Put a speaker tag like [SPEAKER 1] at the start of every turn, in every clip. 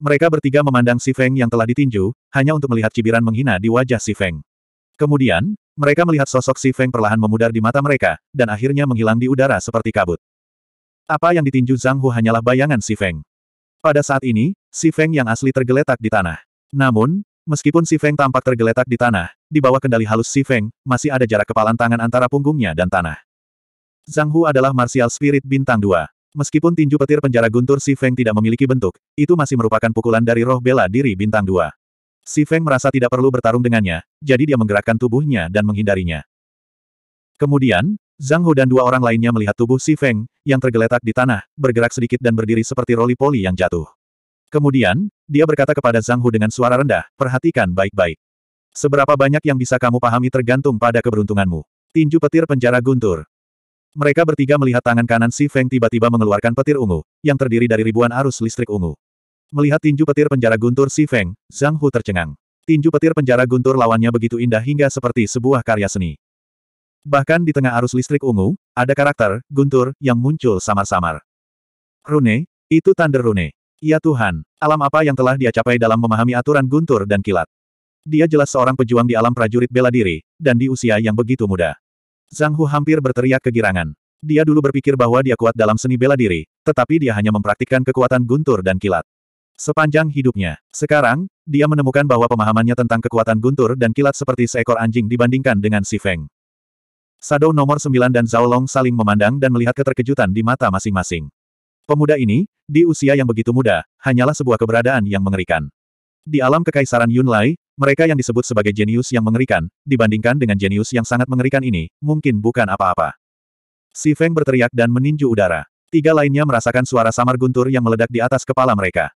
[SPEAKER 1] Mereka bertiga memandang Si Feng yang telah ditinju, hanya untuk melihat cibiran menghina di wajah Si Feng. Kemudian, mereka melihat sosok Si Feng perlahan memudar di mata mereka, dan akhirnya menghilang di udara seperti kabut. Apa yang ditinju Zhang Hu hanyalah bayangan Si Feng. Pada saat ini, Si Feng yang asli tergeletak di tanah. Namun, meskipun Si Feng tampak tergeletak di tanah, di bawah kendali halus Si Feng, masih ada jarak kepalan tangan antara punggungnya dan tanah. Zhang Hu adalah martial spirit bintang 2. Meskipun tinju petir penjara guntur Si Feng tidak memiliki bentuk, itu masih merupakan pukulan dari roh bela diri bintang dua. Si Feng merasa tidak perlu bertarung dengannya, jadi dia menggerakkan tubuhnya dan menghindarinya. Kemudian, Zhang Hu dan dua orang lainnya melihat tubuh Si Feng, yang tergeletak di tanah, bergerak sedikit dan berdiri seperti roli poli yang jatuh. Kemudian, dia berkata kepada Zhang Hu dengan suara rendah, perhatikan baik-baik. Seberapa banyak yang bisa kamu pahami tergantung pada keberuntunganmu. Tinju petir penjara guntur. Mereka bertiga melihat tangan kanan Si Feng tiba-tiba mengeluarkan petir ungu, yang terdiri dari ribuan arus listrik ungu. Melihat tinju petir penjara guntur Si Feng, Zhang Hu tercengang. Tinju petir penjara guntur lawannya begitu indah hingga seperti sebuah karya seni. Bahkan di tengah arus listrik ungu, ada karakter, guntur, yang muncul samar-samar. Rune, itu Thunder Rune. Ya Tuhan, alam apa yang telah dia capai dalam memahami aturan guntur dan kilat. Dia jelas seorang pejuang di alam prajurit bela diri, dan di usia yang begitu muda. Zhang Hu hampir berteriak kegirangan. Dia dulu berpikir bahwa dia kuat dalam seni bela diri, tetapi dia hanya mempraktikkan kekuatan guntur dan kilat. Sepanjang hidupnya, sekarang, dia menemukan bahwa pemahamannya tentang kekuatan guntur dan kilat seperti seekor anjing dibandingkan dengan si Feng. Sado nomor 9 dan Zhao Long saling memandang dan melihat keterkejutan di mata masing-masing. Pemuda ini, di usia yang begitu muda, hanyalah sebuah keberadaan yang mengerikan. Di alam kekaisaran Yunlai, mereka yang disebut sebagai jenius yang mengerikan, dibandingkan dengan jenius yang sangat mengerikan ini, mungkin bukan apa-apa. Si Feng berteriak dan meninju udara. Tiga lainnya merasakan suara samar guntur yang meledak di atas kepala mereka.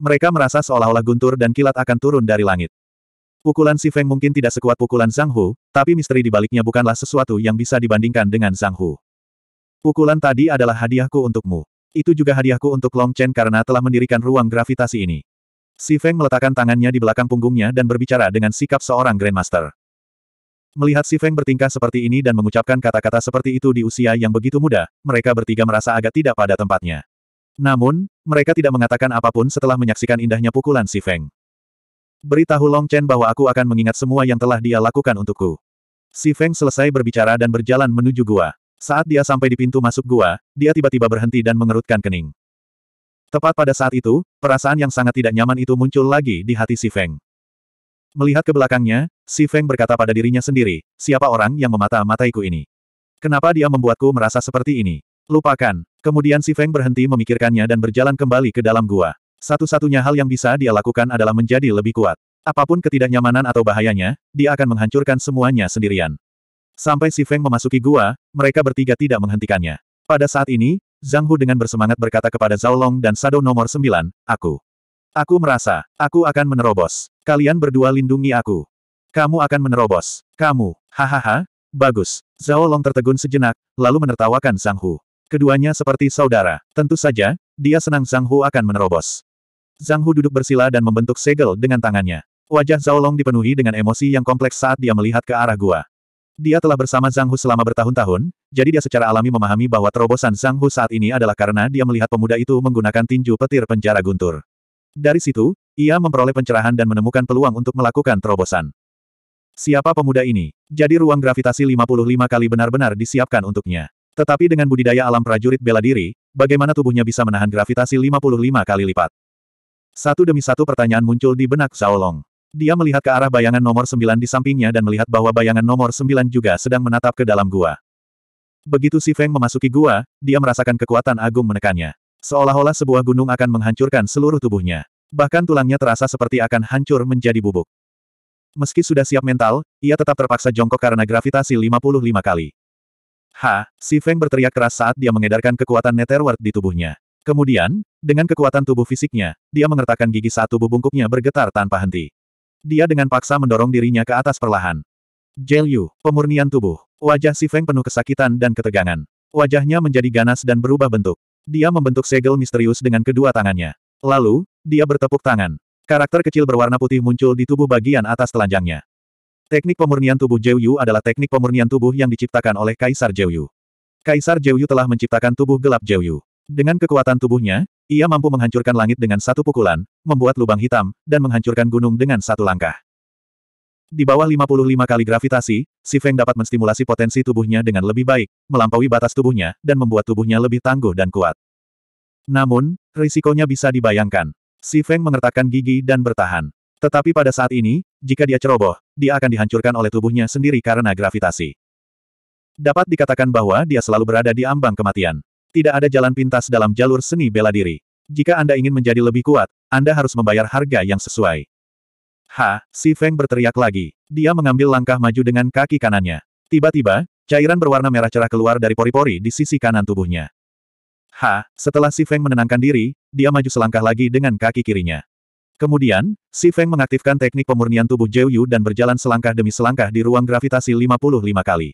[SPEAKER 1] Mereka merasa seolah-olah guntur dan kilat akan turun dari langit. Pukulan Si Feng mungkin tidak sekuat pukulan Zhang Hu, tapi misteri di baliknya bukanlah sesuatu yang bisa dibandingkan dengan Zhang Hu. Pukulan tadi adalah hadiahku untukmu. Itu juga hadiahku untuk Long Chen karena telah mendirikan ruang gravitasi ini. Si Feng meletakkan tangannya di belakang punggungnya dan berbicara dengan sikap seorang Grandmaster. Melihat Si Feng bertingkah seperti ini dan mengucapkan kata-kata seperti itu di usia yang begitu muda, mereka bertiga merasa agak tidak pada tempatnya. Namun, mereka tidak mengatakan apapun setelah menyaksikan indahnya pukulan Si Feng. Beritahu Long Chen bahwa aku akan mengingat semua yang telah dia lakukan untukku. Si Feng selesai berbicara dan berjalan menuju gua. Saat dia sampai di pintu masuk gua, dia tiba-tiba berhenti dan mengerutkan kening. Tepat pada saat itu, perasaan yang sangat tidak nyaman itu muncul lagi di hati Si Feng. Melihat ke belakangnya, Si Feng berkata pada dirinya sendiri, siapa orang yang memata-mataiku ini? Kenapa dia membuatku merasa seperti ini? Lupakan. Kemudian Si Feng berhenti memikirkannya dan berjalan kembali ke dalam gua. Satu-satunya hal yang bisa dia lakukan adalah menjadi lebih kuat. Apapun ketidaknyamanan atau bahayanya, dia akan menghancurkan semuanya sendirian. Sampai Si Feng memasuki gua, mereka bertiga tidak menghentikannya. Pada saat ini, Zhang Hu dengan bersemangat berkata kepada Zhao Long dan Shadow nomor 9, Aku. Aku merasa, aku akan menerobos. Kalian berdua lindungi aku. Kamu akan menerobos. Kamu, hahaha, bagus. Zhao Long tertegun sejenak, lalu menertawakan Zhang Hu. Keduanya seperti saudara. Tentu saja, dia senang Zhang Hu akan menerobos. Zhang Hu duduk bersila dan membentuk segel dengan tangannya. Wajah Zhao Long dipenuhi dengan emosi yang kompleks saat dia melihat ke arah gua. Dia telah bersama Zhang Hu selama bertahun-tahun, jadi dia secara alami memahami bahwa terobosan Zhang Hu saat ini adalah karena dia melihat pemuda itu menggunakan tinju petir penjara guntur. Dari situ, ia memperoleh pencerahan dan menemukan peluang untuk melakukan terobosan. Siapa pemuda ini? Jadi ruang gravitasi 55 kali benar-benar disiapkan untuknya. Tetapi dengan budidaya alam prajurit bela diri, bagaimana tubuhnya bisa menahan gravitasi 55 kali lipat? Satu demi satu pertanyaan muncul di benak Long. Dia melihat ke arah bayangan nomor sembilan di sampingnya dan melihat bahwa bayangan nomor sembilan juga sedang menatap ke dalam gua. Begitu Si Feng memasuki gua, dia merasakan kekuatan agung menekannya. Seolah-olah sebuah gunung akan menghancurkan seluruh tubuhnya. Bahkan tulangnya terasa seperti akan hancur menjadi bubuk. Meski sudah siap mental, ia tetap terpaksa jongkok karena gravitasi 55 kali. Ha! Si Feng berteriak keras saat dia mengedarkan kekuatan Netherworld di tubuhnya. Kemudian, dengan kekuatan tubuh fisiknya, dia mengertakkan gigi saat tubuh bungkuknya bergetar tanpa henti. Dia dengan paksa mendorong dirinya ke atas perlahan. Jelyu, pemurnian tubuh. Wajah si Feng penuh kesakitan dan ketegangan. Wajahnya menjadi ganas dan berubah bentuk. Dia membentuk segel misterius dengan kedua tangannya. Lalu, dia bertepuk tangan. Karakter kecil berwarna putih muncul di tubuh bagian atas telanjangnya. Teknik pemurnian tubuh Yu adalah teknik pemurnian tubuh yang diciptakan oleh Kaisar Yu. Kaisar Yu telah menciptakan tubuh gelap Yu. Dengan kekuatan tubuhnya, ia mampu menghancurkan langit dengan satu pukulan, membuat lubang hitam, dan menghancurkan gunung dengan satu langkah. Di bawah 55 kali gravitasi, Si Feng dapat menstimulasi potensi tubuhnya dengan lebih baik, melampaui batas tubuhnya, dan membuat tubuhnya lebih tangguh dan kuat. Namun, risikonya bisa dibayangkan. Si Feng mengertakkan gigi dan bertahan. Tetapi pada saat ini, jika dia ceroboh, dia akan dihancurkan oleh tubuhnya sendiri karena gravitasi. Dapat dikatakan bahwa dia selalu berada di ambang kematian. Tidak ada jalan pintas dalam jalur seni bela diri. Jika Anda ingin menjadi lebih kuat, Anda harus membayar harga yang sesuai. Ha, si Feng berteriak lagi. Dia mengambil langkah maju dengan kaki kanannya. Tiba-tiba, cairan berwarna merah cerah keluar dari pori-pori di sisi kanan tubuhnya. Ha, setelah si Feng menenangkan diri, dia maju selangkah lagi dengan kaki kirinya. Kemudian, si Feng mengaktifkan teknik pemurnian tubuh Jiu Yu dan berjalan selangkah demi selangkah di ruang gravitasi 55 kali.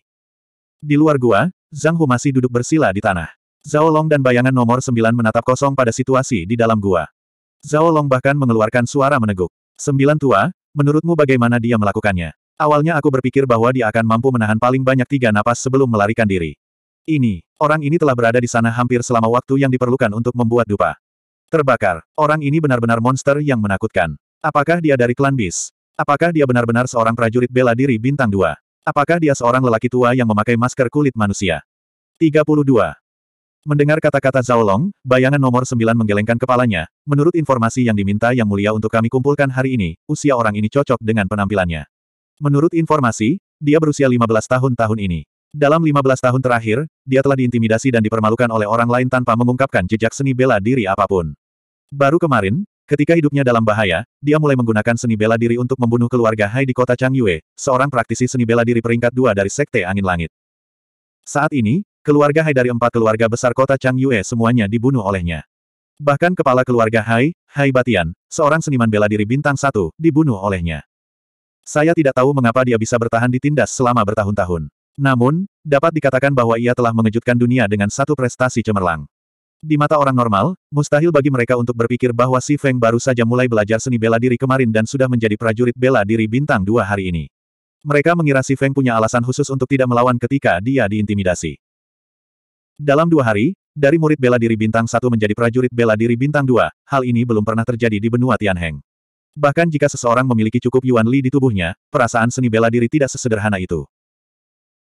[SPEAKER 1] Di luar gua, Zhang Hu masih duduk bersila di tanah. Zhao Long dan bayangan nomor sembilan menatap kosong pada situasi di dalam gua. Zhao Long bahkan mengeluarkan suara meneguk. Sembilan tua, menurutmu bagaimana dia melakukannya? Awalnya aku berpikir bahwa dia akan mampu menahan paling banyak tiga napas sebelum melarikan diri. Ini, orang ini telah berada di sana hampir selama waktu yang diperlukan untuk membuat dupa. Terbakar, orang ini benar-benar monster yang menakutkan. Apakah dia dari klan bis? Apakah dia benar-benar seorang prajurit bela diri bintang dua? Apakah dia seorang lelaki tua yang memakai masker kulit manusia? 32. Mendengar kata-kata Zhao Long, bayangan nomor sembilan menggelengkan kepalanya. Menurut informasi yang diminta Yang Mulia untuk kami kumpulkan hari ini, usia orang ini cocok dengan penampilannya. Menurut informasi, dia berusia 15 tahun tahun ini. Dalam 15 tahun terakhir, dia telah diintimidasi dan dipermalukan oleh orang lain tanpa mengungkapkan jejak seni bela diri apapun. Baru kemarin, Ketika hidupnya dalam bahaya, dia mulai menggunakan seni bela diri untuk membunuh keluarga Hai di kota Changyue, seorang praktisi seni bela diri peringkat dua dari Sekte Angin Langit. Saat ini, Keluarga Hai dari empat keluarga besar kota Chang Yue semuanya dibunuh olehnya. Bahkan kepala keluarga Hai, Hai Batian, seorang seniman bela diri bintang satu, dibunuh olehnya. Saya tidak tahu mengapa dia bisa bertahan ditindas selama bertahun-tahun. Namun, dapat dikatakan bahwa ia telah mengejutkan dunia dengan satu prestasi cemerlang. Di mata orang normal, mustahil bagi mereka untuk berpikir bahwa Si Feng baru saja mulai belajar seni bela diri kemarin dan sudah menjadi prajurit bela diri bintang dua hari ini. Mereka mengira Si Feng punya alasan khusus untuk tidak melawan ketika dia diintimidasi. Dalam dua hari, dari murid bela diri bintang satu menjadi prajurit bela diri bintang dua, hal ini belum pernah terjadi di benua Tianheng. Bahkan jika seseorang memiliki cukup Yuan Li di tubuhnya, perasaan seni bela diri tidak sesederhana itu.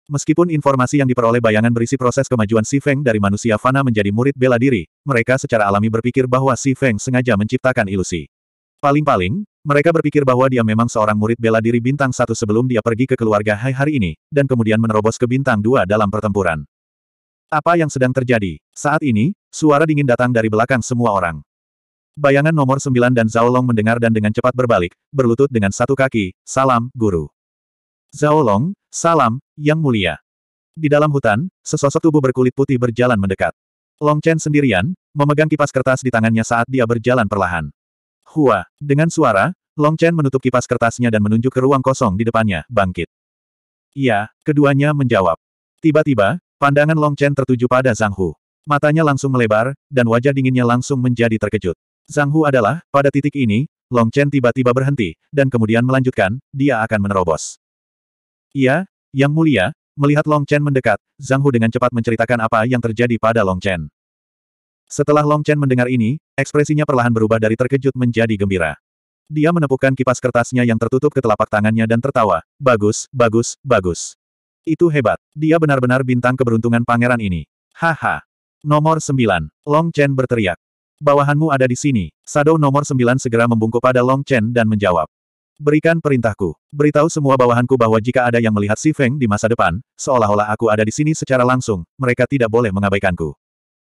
[SPEAKER 1] Meskipun informasi yang diperoleh bayangan berisi proses kemajuan Si Feng dari manusia fana menjadi murid bela diri, mereka secara alami berpikir bahwa Si Feng sengaja menciptakan ilusi. Paling-paling, mereka berpikir bahwa dia memang seorang murid bela diri bintang satu sebelum dia pergi ke keluarga Hai hari ini, dan kemudian menerobos ke bintang dua dalam pertempuran. Apa yang sedang terjadi? Saat ini, suara dingin datang dari belakang semua orang. Bayangan nomor sembilan dan Long mendengar dan dengan cepat berbalik, berlutut dengan satu kaki, salam, guru. Long, salam, yang mulia. Di dalam hutan, sesosok tubuh berkulit putih berjalan mendekat. Long Chen sendirian, memegang kipas kertas di tangannya saat dia berjalan perlahan. Hua, dengan suara, Long Chen menutup kipas kertasnya dan menunjuk ke ruang kosong di depannya, bangkit. Iya, keduanya menjawab. Tiba-tiba, Pandangan Long Chen tertuju pada Zhang Hu. Matanya langsung melebar, dan wajah dinginnya langsung menjadi terkejut. Zhang Hu adalah, pada titik ini, Long Chen tiba-tiba berhenti, dan kemudian melanjutkan, dia akan menerobos. Iya, Yang Mulia, melihat Long Chen mendekat, Zhang Hu dengan cepat menceritakan apa yang terjadi pada Long Chen. Setelah Long Chen mendengar ini, ekspresinya perlahan berubah dari terkejut menjadi gembira. Dia menepukkan kipas kertasnya yang tertutup ke telapak tangannya dan tertawa, bagus, bagus, bagus. Itu hebat. Dia benar-benar bintang keberuntungan pangeran ini. Haha. Nomor 9. Long Chen berteriak. Bawahanmu ada di sini. Shadow nomor 9 segera membungkuk pada Long Chen dan menjawab. Berikan perintahku. Beritahu semua bawahanku bahwa jika ada yang melihat Si Feng di masa depan, seolah-olah aku ada di sini secara langsung, mereka tidak boleh mengabaikanku.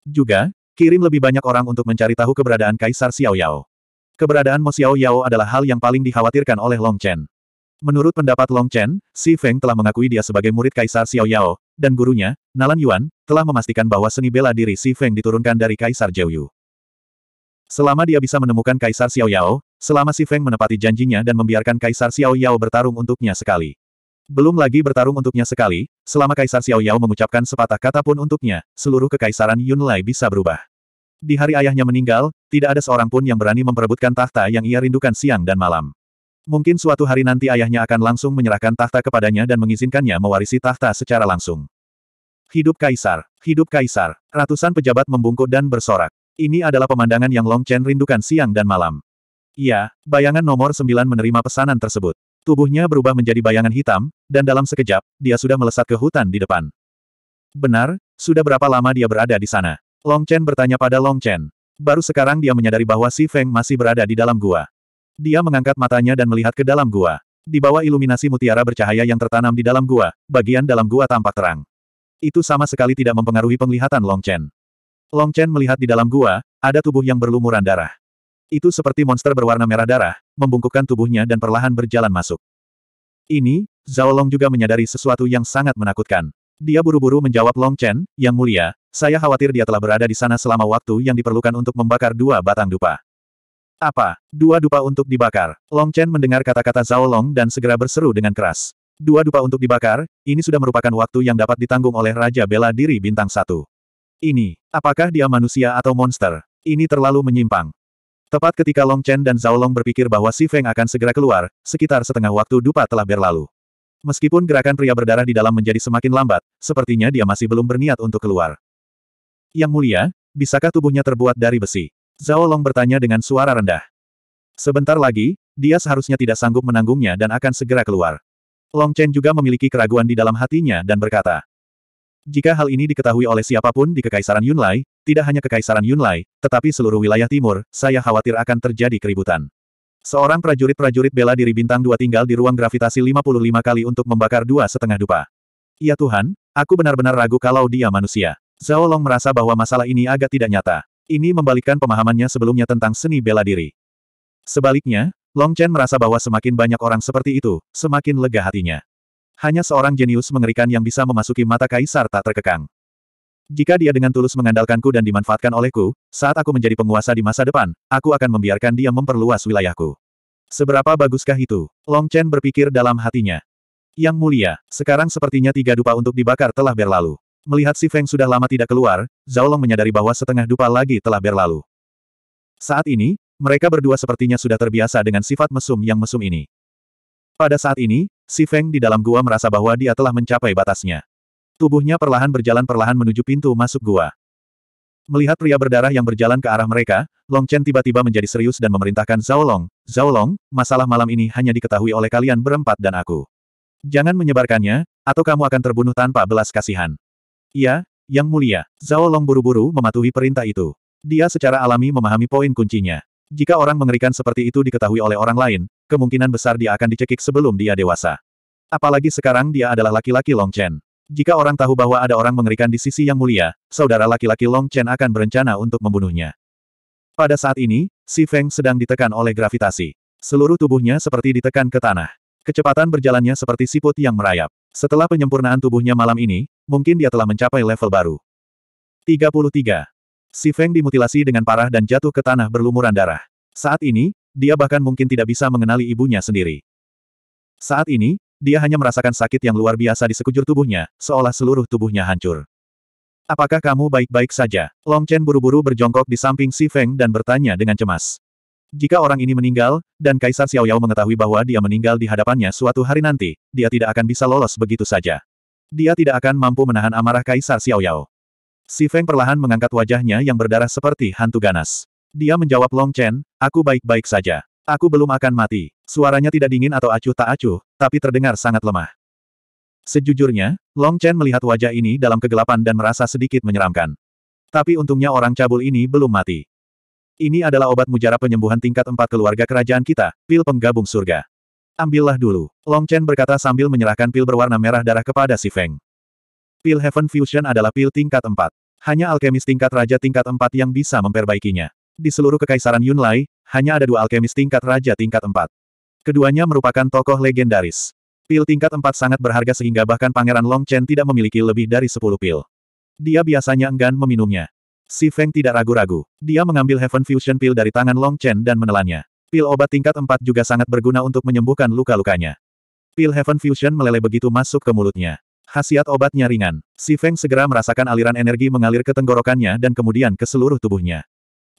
[SPEAKER 1] Juga, kirim lebih banyak orang untuk mencari tahu keberadaan Kaisar Xiao Yao. Keberadaan Mo Xiao Yao adalah hal yang paling dikhawatirkan oleh Long Chen. Menurut pendapat Long Chen, Si Feng telah mengakui dia sebagai murid Kaisar Xiao Yao, dan gurunya, Nalan Yuan, telah memastikan bahwa seni bela diri Si Feng diturunkan dari Kaisar Zhou Yu. Selama dia bisa menemukan Kaisar Xiao Yao, selama Si Feng menepati janjinya dan membiarkan Kaisar Xiao Yao bertarung untuknya sekali. Belum lagi bertarung untuknya sekali, selama Kaisar Xiao Yao mengucapkan sepatah kata pun untuknya, seluruh kekaisaran Yun Lai bisa berubah. Di hari ayahnya meninggal, tidak ada seorang pun yang berani memperebutkan tahta yang ia rindukan siang dan malam. Mungkin suatu hari nanti ayahnya akan langsung menyerahkan tahta kepadanya dan mengizinkannya mewarisi tahta secara langsung. Hidup Kaisar! Hidup Kaisar! Ratusan pejabat membungkuk dan bersorak. Ini adalah pemandangan yang Long Chen rindukan siang dan malam. Iya, bayangan nomor sembilan menerima pesanan tersebut. Tubuhnya berubah menjadi bayangan hitam, dan dalam sekejap, dia sudah melesat ke hutan di depan. Benar, sudah berapa lama dia berada di sana? Long Chen bertanya pada Long Chen. Baru sekarang dia menyadari bahwa Si Feng masih berada di dalam gua. Dia mengangkat matanya dan melihat ke dalam gua. Di bawah iluminasi mutiara bercahaya yang tertanam di dalam gua, bagian dalam gua tampak terang. Itu sama sekali tidak mempengaruhi penglihatan Long Chen. Long Chen melihat di dalam gua, ada tubuh yang berlumuran darah. Itu seperti monster berwarna merah darah, membungkukkan tubuhnya dan perlahan berjalan masuk. Ini, Zhao Long juga menyadari sesuatu yang sangat menakutkan. Dia buru-buru menjawab Long Chen, yang mulia, saya khawatir dia telah berada di sana selama waktu yang diperlukan untuk membakar dua batang dupa. Apa? Dua dupa untuk dibakar. Long Chen mendengar kata-kata Zhao Long dan segera berseru dengan keras. Dua dupa untuk dibakar, ini sudah merupakan waktu yang dapat ditanggung oleh Raja Bela Diri Bintang Satu. Ini, apakah dia manusia atau monster? Ini terlalu menyimpang. Tepat ketika Long Chen dan Zhao Long berpikir bahwa Si Feng akan segera keluar, sekitar setengah waktu dupa telah berlalu. Meskipun gerakan pria berdarah di dalam menjadi semakin lambat, sepertinya dia masih belum berniat untuk keluar. Yang mulia, bisakah tubuhnya terbuat dari besi? Zhao Long bertanya dengan suara rendah. Sebentar lagi, dia seharusnya tidak sanggup menanggungnya dan akan segera keluar. Long Chen juga memiliki keraguan di dalam hatinya dan berkata, jika hal ini diketahui oleh siapapun di Kekaisaran Yunlai, tidak hanya Kekaisaran Yunlai, tetapi seluruh wilayah timur, saya khawatir akan terjadi keributan. Seorang prajurit-prajurit bela diri bintang dua tinggal di ruang gravitasi 55 kali untuk membakar dua setengah dupa. Ya Tuhan, aku benar-benar ragu kalau dia manusia. Zhao Long merasa bahwa masalah ini agak tidak nyata. Ini membalikkan pemahamannya sebelumnya tentang seni bela diri. Sebaliknya, Long Chen merasa bahwa semakin banyak orang seperti itu, semakin lega hatinya. Hanya seorang jenius mengerikan yang bisa memasuki mata kaisar tak terkekang. Jika dia dengan tulus mengandalkanku dan dimanfaatkan olehku, saat aku menjadi penguasa di masa depan, aku akan membiarkan dia memperluas wilayahku. Seberapa baguskah itu? Long Chen berpikir dalam hatinya. Yang mulia, sekarang sepertinya tiga dupa untuk dibakar telah berlalu. Melihat si Feng sudah lama tidak keluar, Zhao Long menyadari bahwa setengah dupa lagi telah berlalu. Saat ini, mereka berdua sepertinya sudah terbiasa dengan sifat mesum yang mesum ini. Pada saat ini, si Feng di dalam gua merasa bahwa dia telah mencapai batasnya. Tubuhnya perlahan berjalan perlahan menuju pintu masuk gua. Melihat pria berdarah yang berjalan ke arah mereka, Long Chen tiba-tiba menjadi serius dan memerintahkan Zhao Long, Zhao Long, masalah malam ini hanya diketahui oleh kalian berempat dan aku. Jangan menyebarkannya, atau kamu akan terbunuh tanpa belas kasihan. Ya, Yang Mulia. Zhao Long buru-buru mematuhi perintah itu. Dia secara alami memahami poin kuncinya. Jika orang mengerikan seperti itu diketahui oleh orang lain, kemungkinan besar dia akan dicekik sebelum dia dewasa. Apalagi sekarang dia adalah laki-laki Long Chen. Jika orang tahu bahwa ada orang mengerikan di sisi Yang Mulia, saudara laki-laki Long Chen akan berencana untuk membunuhnya. Pada saat ini, Si Feng sedang ditekan oleh gravitasi. Seluruh tubuhnya seperti ditekan ke tanah. Kecepatan berjalannya seperti siput yang merayap. Setelah penyempurnaan tubuhnya malam ini, Mungkin dia telah mencapai level baru. 33. Si Feng dimutilasi dengan parah dan jatuh ke tanah berlumuran darah. Saat ini, dia bahkan mungkin tidak bisa mengenali ibunya sendiri. Saat ini, dia hanya merasakan sakit yang luar biasa di sekujur tubuhnya, seolah seluruh tubuhnya hancur. Apakah kamu baik-baik saja? Long Chen buru-buru berjongkok di samping Si Feng dan bertanya dengan cemas. Jika orang ini meninggal, dan Kaisar Xiaoyao mengetahui bahwa dia meninggal di hadapannya suatu hari nanti, dia tidak akan bisa lolos begitu saja. Dia tidak akan mampu menahan amarah Kaisar Xiaoyao. Si Feng perlahan mengangkat wajahnya yang berdarah seperti hantu ganas. Dia menjawab Long Chen, aku baik-baik saja. Aku belum akan mati. Suaranya tidak dingin atau acuh tak acuh, tapi terdengar sangat lemah. Sejujurnya, Long Chen melihat wajah ini dalam kegelapan dan merasa sedikit menyeramkan. Tapi untungnya orang cabul ini belum mati. Ini adalah obat mujarab penyembuhan tingkat 4 keluarga kerajaan kita, pil penggabung surga. Ambillah dulu. Long Chen berkata sambil menyerahkan pil berwarna merah darah kepada si Feng. Pil Heaven Fusion adalah pil tingkat 4. Hanya alkemis tingkat raja tingkat 4 yang bisa memperbaikinya. Di seluruh kekaisaran Yunlai, hanya ada dua alkemis tingkat raja tingkat 4. Keduanya merupakan tokoh legendaris. Pil tingkat 4 sangat berharga sehingga bahkan Pangeran Long Chen tidak memiliki lebih dari 10 pil. Dia biasanya enggan meminumnya. Si Feng tidak ragu-ragu. Dia mengambil Heaven Fusion pil dari tangan Long Chen dan menelannya. Pil obat tingkat 4 juga sangat berguna untuk menyembuhkan luka-lukanya. Pil Heaven Fusion meleleh begitu masuk ke mulutnya. Khasiat obatnya ringan. Si Feng segera merasakan aliran energi mengalir ke tenggorokannya dan kemudian ke seluruh tubuhnya.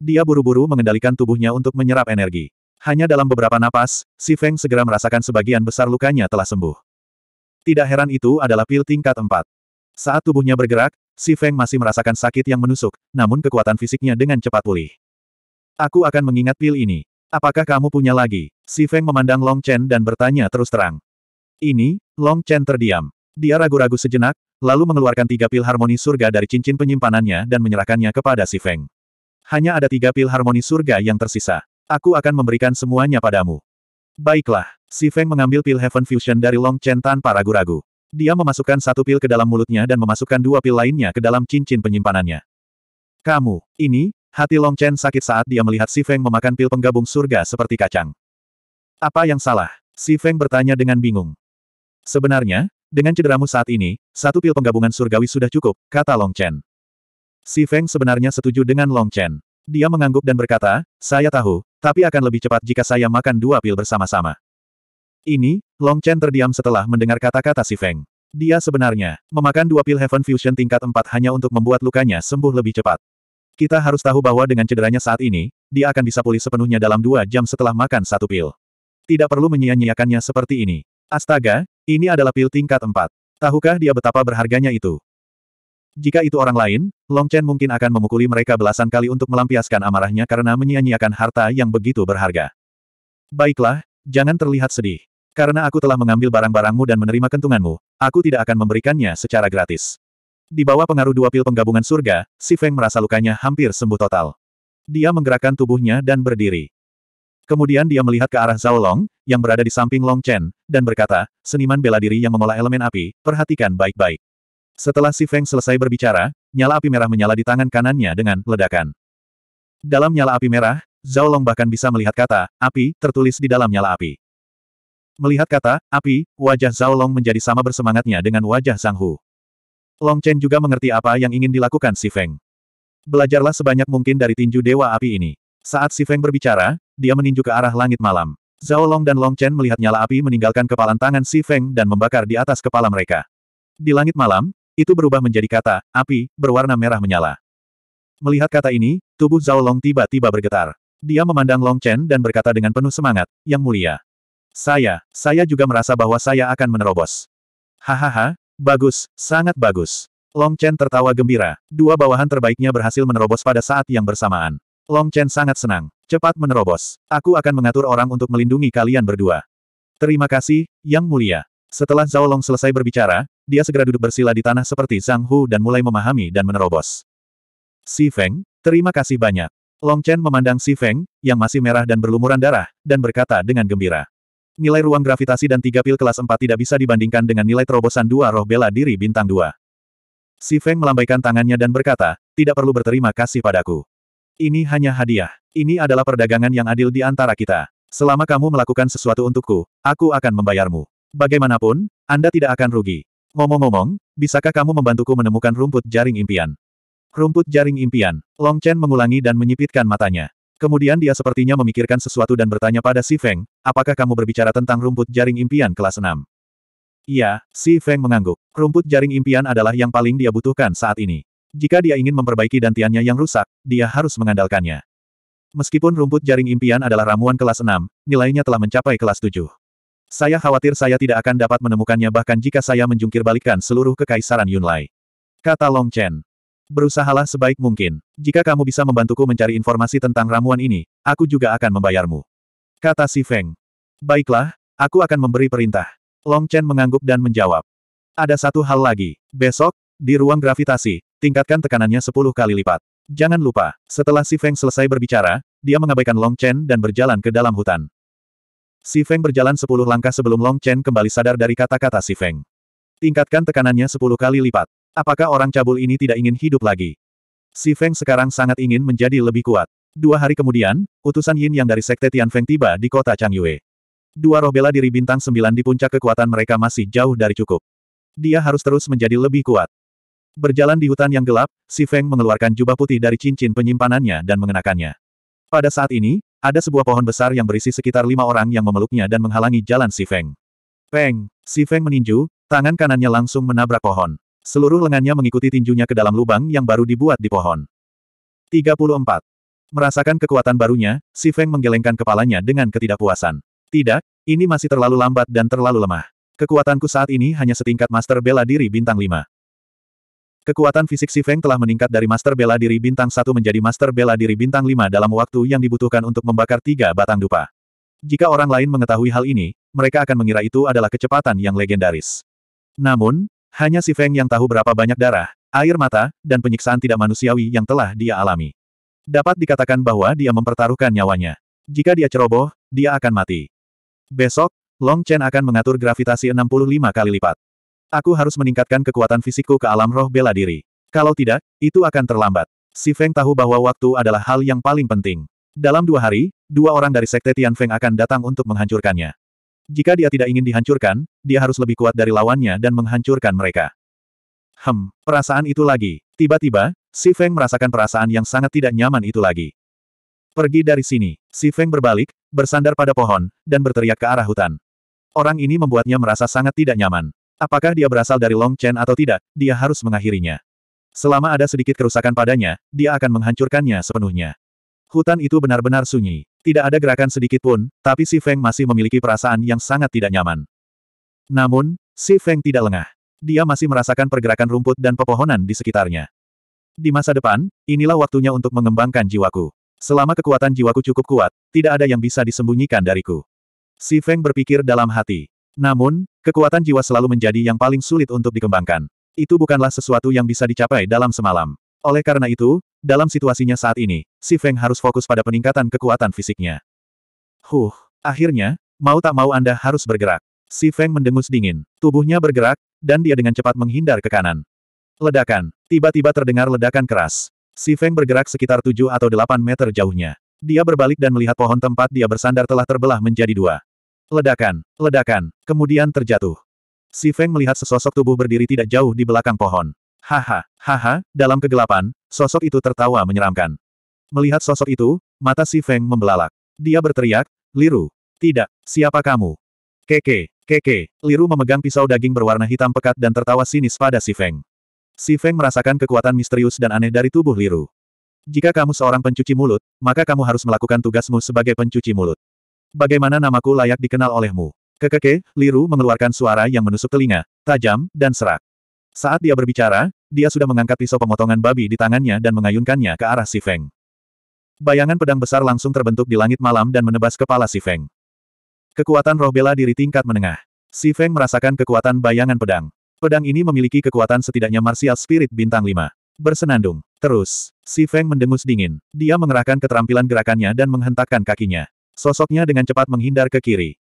[SPEAKER 1] Dia buru-buru mengendalikan tubuhnya untuk menyerap energi. Hanya dalam beberapa napas, si Feng segera merasakan sebagian besar lukanya telah sembuh. Tidak heran itu adalah pil tingkat 4. Saat tubuhnya bergerak, si Feng masih merasakan sakit yang menusuk, namun kekuatan fisiknya dengan cepat pulih. Aku akan mengingat pil ini. Apakah kamu punya lagi? Si Feng memandang Long Chen dan bertanya terus terang. Ini, Long Chen terdiam. Dia ragu-ragu sejenak, lalu mengeluarkan tiga pil harmoni surga dari cincin penyimpanannya dan menyerahkannya kepada si Feng. Hanya ada tiga pil harmoni surga yang tersisa. Aku akan memberikan semuanya padamu. Baiklah, si Feng mengambil pil Heaven Fusion dari Long Chen tanpa ragu-ragu. Dia memasukkan satu pil ke dalam mulutnya dan memasukkan dua pil lainnya ke dalam cincin penyimpanannya. Kamu, ini, Hati Long Chen sakit saat dia melihat Si Feng memakan pil penggabung surga seperti kacang. Apa yang salah? Si Feng bertanya dengan bingung. Sebenarnya, dengan cederamu saat ini, satu pil penggabungan surgawi sudah cukup, kata Long Chen. Si Feng sebenarnya setuju dengan Long Chen. Dia mengangguk dan berkata, saya tahu, tapi akan lebih cepat jika saya makan dua pil bersama-sama. Ini, Long Chen terdiam setelah mendengar kata-kata Si Feng. Dia sebenarnya, memakan dua pil Heaven Fusion tingkat 4 hanya untuk membuat lukanya sembuh lebih cepat. Kita harus tahu bahwa dengan cederanya saat ini, dia akan bisa pulih sepenuhnya dalam dua jam setelah makan satu pil. Tidak perlu menyia-nyiakannya seperti ini. Astaga, ini adalah pil tingkat empat. Tahukah dia betapa berharganya itu? Jika itu orang lain, Long Chen mungkin akan memukuli mereka belasan kali untuk melampiaskan amarahnya karena menyia-nyiakan harta yang begitu berharga. Baiklah, jangan terlihat sedih. Karena aku telah mengambil barang-barangmu dan menerima kentunganmu, aku tidak akan memberikannya secara gratis. Di bawah pengaruh dua pil penggabungan surga, Si Feng merasa lukanya hampir sembuh total. Dia menggerakkan tubuhnya dan berdiri. Kemudian dia melihat ke arah Zhao Long, yang berada di samping Long Chen, dan berkata, seniman bela diri yang mengolah elemen api, perhatikan baik-baik. Setelah Si Feng selesai berbicara, nyala api merah menyala di tangan kanannya dengan ledakan. Dalam nyala api merah, Zhao Long bahkan bisa melihat kata, api, tertulis di dalam nyala api. Melihat kata, api, wajah Zhao Long menjadi sama bersemangatnya dengan wajah Zhang Hu. Long Chen juga mengerti apa yang ingin dilakukan Si Feng. Belajarlah sebanyak mungkin dari tinju Dewa Api ini. Saat Si Feng berbicara, dia meninju ke arah langit malam. Zhao Long dan Long Chen melihat nyala api meninggalkan kepalan tangan Si Feng dan membakar di atas kepala mereka. Di langit malam, itu berubah menjadi kata, api, berwarna merah menyala. Melihat kata ini, tubuh Zhao Long tiba-tiba bergetar. Dia memandang Long Chen dan berkata dengan penuh semangat, Yang mulia. Saya, saya juga merasa bahwa saya akan menerobos. Hahaha, Bagus, sangat bagus. Long Chen tertawa gembira. Dua bawahan terbaiknya berhasil menerobos pada saat yang bersamaan. Long Chen sangat senang. Cepat menerobos. Aku akan mengatur orang untuk melindungi kalian berdua. Terima kasih, Yang Mulia. Setelah Zhao Long selesai berbicara, dia segera duduk bersila di tanah seperti Zhang Hu dan mulai memahami dan menerobos. Si Feng, terima kasih banyak. Long Chen memandang Si Feng, yang masih merah dan berlumuran darah, dan berkata dengan gembira nilai ruang gravitasi dan tiga pil kelas 4 tidak bisa dibandingkan dengan nilai terobosan dua roh bela diri bintang dua. Si Feng melambaikan tangannya dan berkata, tidak perlu berterima kasih padaku. Ini hanya hadiah. Ini adalah perdagangan yang adil di antara kita. Selama kamu melakukan sesuatu untukku, aku akan membayarmu. Bagaimanapun, Anda tidak akan rugi. Ngomong-ngomong, bisakah kamu membantuku menemukan rumput jaring impian? Rumput jaring impian, Long Chen mengulangi dan menyipitkan matanya. Kemudian dia sepertinya memikirkan sesuatu dan bertanya pada Si Feng, apakah kamu berbicara tentang rumput jaring impian kelas 6? Iya, Si Feng mengangguk. Rumput jaring impian adalah yang paling dia butuhkan saat ini. Jika dia ingin memperbaiki dantiannya yang rusak, dia harus mengandalkannya. Meskipun rumput jaring impian adalah ramuan kelas 6, nilainya telah mencapai kelas 7. Saya khawatir saya tidak akan dapat menemukannya bahkan jika saya menjungkir seluruh kekaisaran Yunlai. Kata Long Chen. Berusahalah sebaik mungkin. Jika kamu bisa membantuku mencari informasi tentang ramuan ini, aku juga akan membayarmu. Kata si Feng. Baiklah, aku akan memberi perintah. Long Chen mengangguk dan menjawab. Ada satu hal lagi. Besok, di ruang gravitasi, tingkatkan tekanannya 10 kali lipat. Jangan lupa, setelah si Feng selesai berbicara, dia mengabaikan Long Chen dan berjalan ke dalam hutan. Si Feng berjalan 10 langkah sebelum Long Chen kembali sadar dari kata-kata si Feng. Tingkatkan tekanannya 10 kali lipat. Apakah orang cabul ini tidak ingin hidup lagi? Si Feng sekarang sangat ingin menjadi lebih kuat. Dua hari kemudian, utusan Yin yang dari Sekte Tian Feng tiba di kota Chang Yue. Dua roh bela diri bintang sembilan di puncak kekuatan mereka masih jauh dari cukup. Dia harus terus menjadi lebih kuat. Berjalan di hutan yang gelap, Si Feng mengeluarkan jubah putih dari cincin penyimpanannya dan mengenakannya. Pada saat ini, ada sebuah pohon besar yang berisi sekitar lima orang yang memeluknya dan menghalangi jalan Si Feng. Peng, Si Feng meninju, tangan kanannya langsung menabrak pohon. Seluruh lengannya mengikuti tinjunya ke dalam lubang yang baru dibuat di pohon. 34. Merasakan kekuatan barunya, Si Feng menggelengkan kepalanya dengan ketidakpuasan. Tidak, ini masih terlalu lambat dan terlalu lemah. Kekuatanku saat ini hanya setingkat master bela diri bintang 5. Kekuatan fisik Si Feng telah meningkat dari master bela diri bintang 1 menjadi master bela diri bintang 5 dalam waktu yang dibutuhkan untuk membakar tiga batang dupa. Jika orang lain mengetahui hal ini, mereka akan mengira itu adalah kecepatan yang legendaris. Namun, hanya si Feng yang tahu berapa banyak darah, air mata, dan penyiksaan tidak manusiawi yang telah dia alami. Dapat dikatakan bahwa dia mempertaruhkan nyawanya. Jika dia ceroboh, dia akan mati. Besok, Long Chen akan mengatur gravitasi 65 kali lipat. Aku harus meningkatkan kekuatan fisikku ke alam roh bela diri. Kalau tidak, itu akan terlambat. Si Feng tahu bahwa waktu adalah hal yang paling penting. Dalam dua hari, dua orang dari Sekte Tian Feng akan datang untuk menghancurkannya. Jika dia tidak ingin dihancurkan, dia harus lebih kuat dari lawannya dan menghancurkan mereka. Hem, perasaan itu lagi. Tiba-tiba, Si Feng merasakan perasaan yang sangat tidak nyaman itu lagi. Pergi dari sini. Si Feng berbalik, bersandar pada pohon, dan berteriak ke arah hutan. Orang ini membuatnya merasa sangat tidak nyaman. Apakah dia berasal dari Long Chen atau tidak, dia harus mengakhirinya. Selama ada sedikit kerusakan padanya, dia akan menghancurkannya sepenuhnya. Hutan itu benar-benar sunyi. Tidak ada gerakan sedikit pun, tapi Si Feng masih memiliki perasaan yang sangat tidak nyaman. Namun, Si Feng tidak lengah. Dia masih merasakan pergerakan rumput dan pepohonan di sekitarnya. Di masa depan, inilah waktunya untuk mengembangkan jiwaku. Selama kekuatan jiwaku cukup kuat, tidak ada yang bisa disembunyikan dariku. Si Feng berpikir dalam hati. Namun, kekuatan jiwa selalu menjadi yang paling sulit untuk dikembangkan. Itu bukanlah sesuatu yang bisa dicapai dalam semalam. Oleh karena itu, dalam situasinya saat ini, si Feng harus fokus pada peningkatan kekuatan fisiknya. Huh, akhirnya, mau tak mau Anda harus bergerak. Si Feng mendengus dingin, tubuhnya bergerak, dan dia dengan cepat menghindar ke kanan. Ledakan, tiba-tiba terdengar ledakan keras. Si Feng bergerak sekitar 7 atau 8 meter jauhnya. Dia berbalik dan melihat pohon tempat dia bersandar telah terbelah menjadi dua. Ledakan, ledakan, kemudian terjatuh. Si Feng melihat sesosok tubuh berdiri tidak jauh di belakang pohon. Haha, haha, dalam kegelapan, sosok itu tertawa menyeramkan. Melihat sosok itu, mata si Feng membelalak. Dia berteriak, Liru. Tidak, siapa kamu? Keke, keke, Liru memegang pisau daging berwarna hitam pekat dan tertawa sinis pada si Feng. Si Feng merasakan kekuatan misterius dan aneh dari tubuh Liru. Jika kamu seorang pencuci mulut, maka kamu harus melakukan tugasmu sebagai pencuci mulut. Bagaimana namaku layak dikenal olehmu? Kekeke, Liru mengeluarkan suara yang menusuk telinga, tajam, dan serak. Saat dia berbicara, dia sudah mengangkat pisau pemotongan babi di tangannya dan mengayunkannya ke arah si Feng. Bayangan pedang besar langsung terbentuk di langit malam dan menebas kepala si Feng. Kekuatan roh bela diri tingkat menengah. Si Feng merasakan kekuatan bayangan pedang. Pedang ini memiliki kekuatan setidaknya martial spirit bintang lima. Bersenandung. Terus, si Feng mendengus dingin. Dia mengerahkan keterampilan gerakannya dan menghentakkan kakinya. Sosoknya dengan cepat menghindar ke kiri.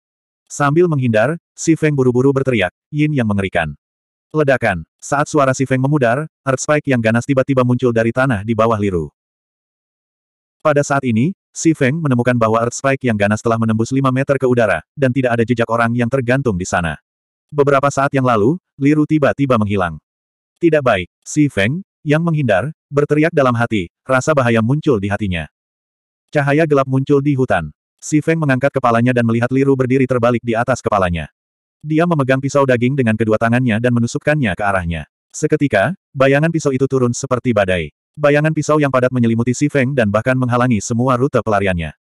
[SPEAKER 1] Sambil menghindar, si Feng buru-buru berteriak, yin yang mengerikan. Ledakan. Saat suara si Feng memudar, Spike yang ganas tiba-tiba muncul dari tanah di bawah Liru. Pada saat ini, si Feng menemukan bahwa Spike yang ganas telah menembus 5 meter ke udara, dan tidak ada jejak orang yang tergantung di sana. Beberapa saat yang lalu, Liru tiba-tiba menghilang. Tidak baik, si Feng, yang menghindar, berteriak dalam hati, rasa bahaya muncul di hatinya. Cahaya gelap muncul di hutan. Si Feng mengangkat kepalanya dan melihat Liru berdiri terbalik di atas kepalanya. Dia memegang pisau daging dengan kedua tangannya dan menusukkannya ke arahnya. Seketika, bayangan pisau itu turun seperti badai. Bayangan pisau yang padat menyelimuti Si Feng dan bahkan menghalangi semua rute pelariannya.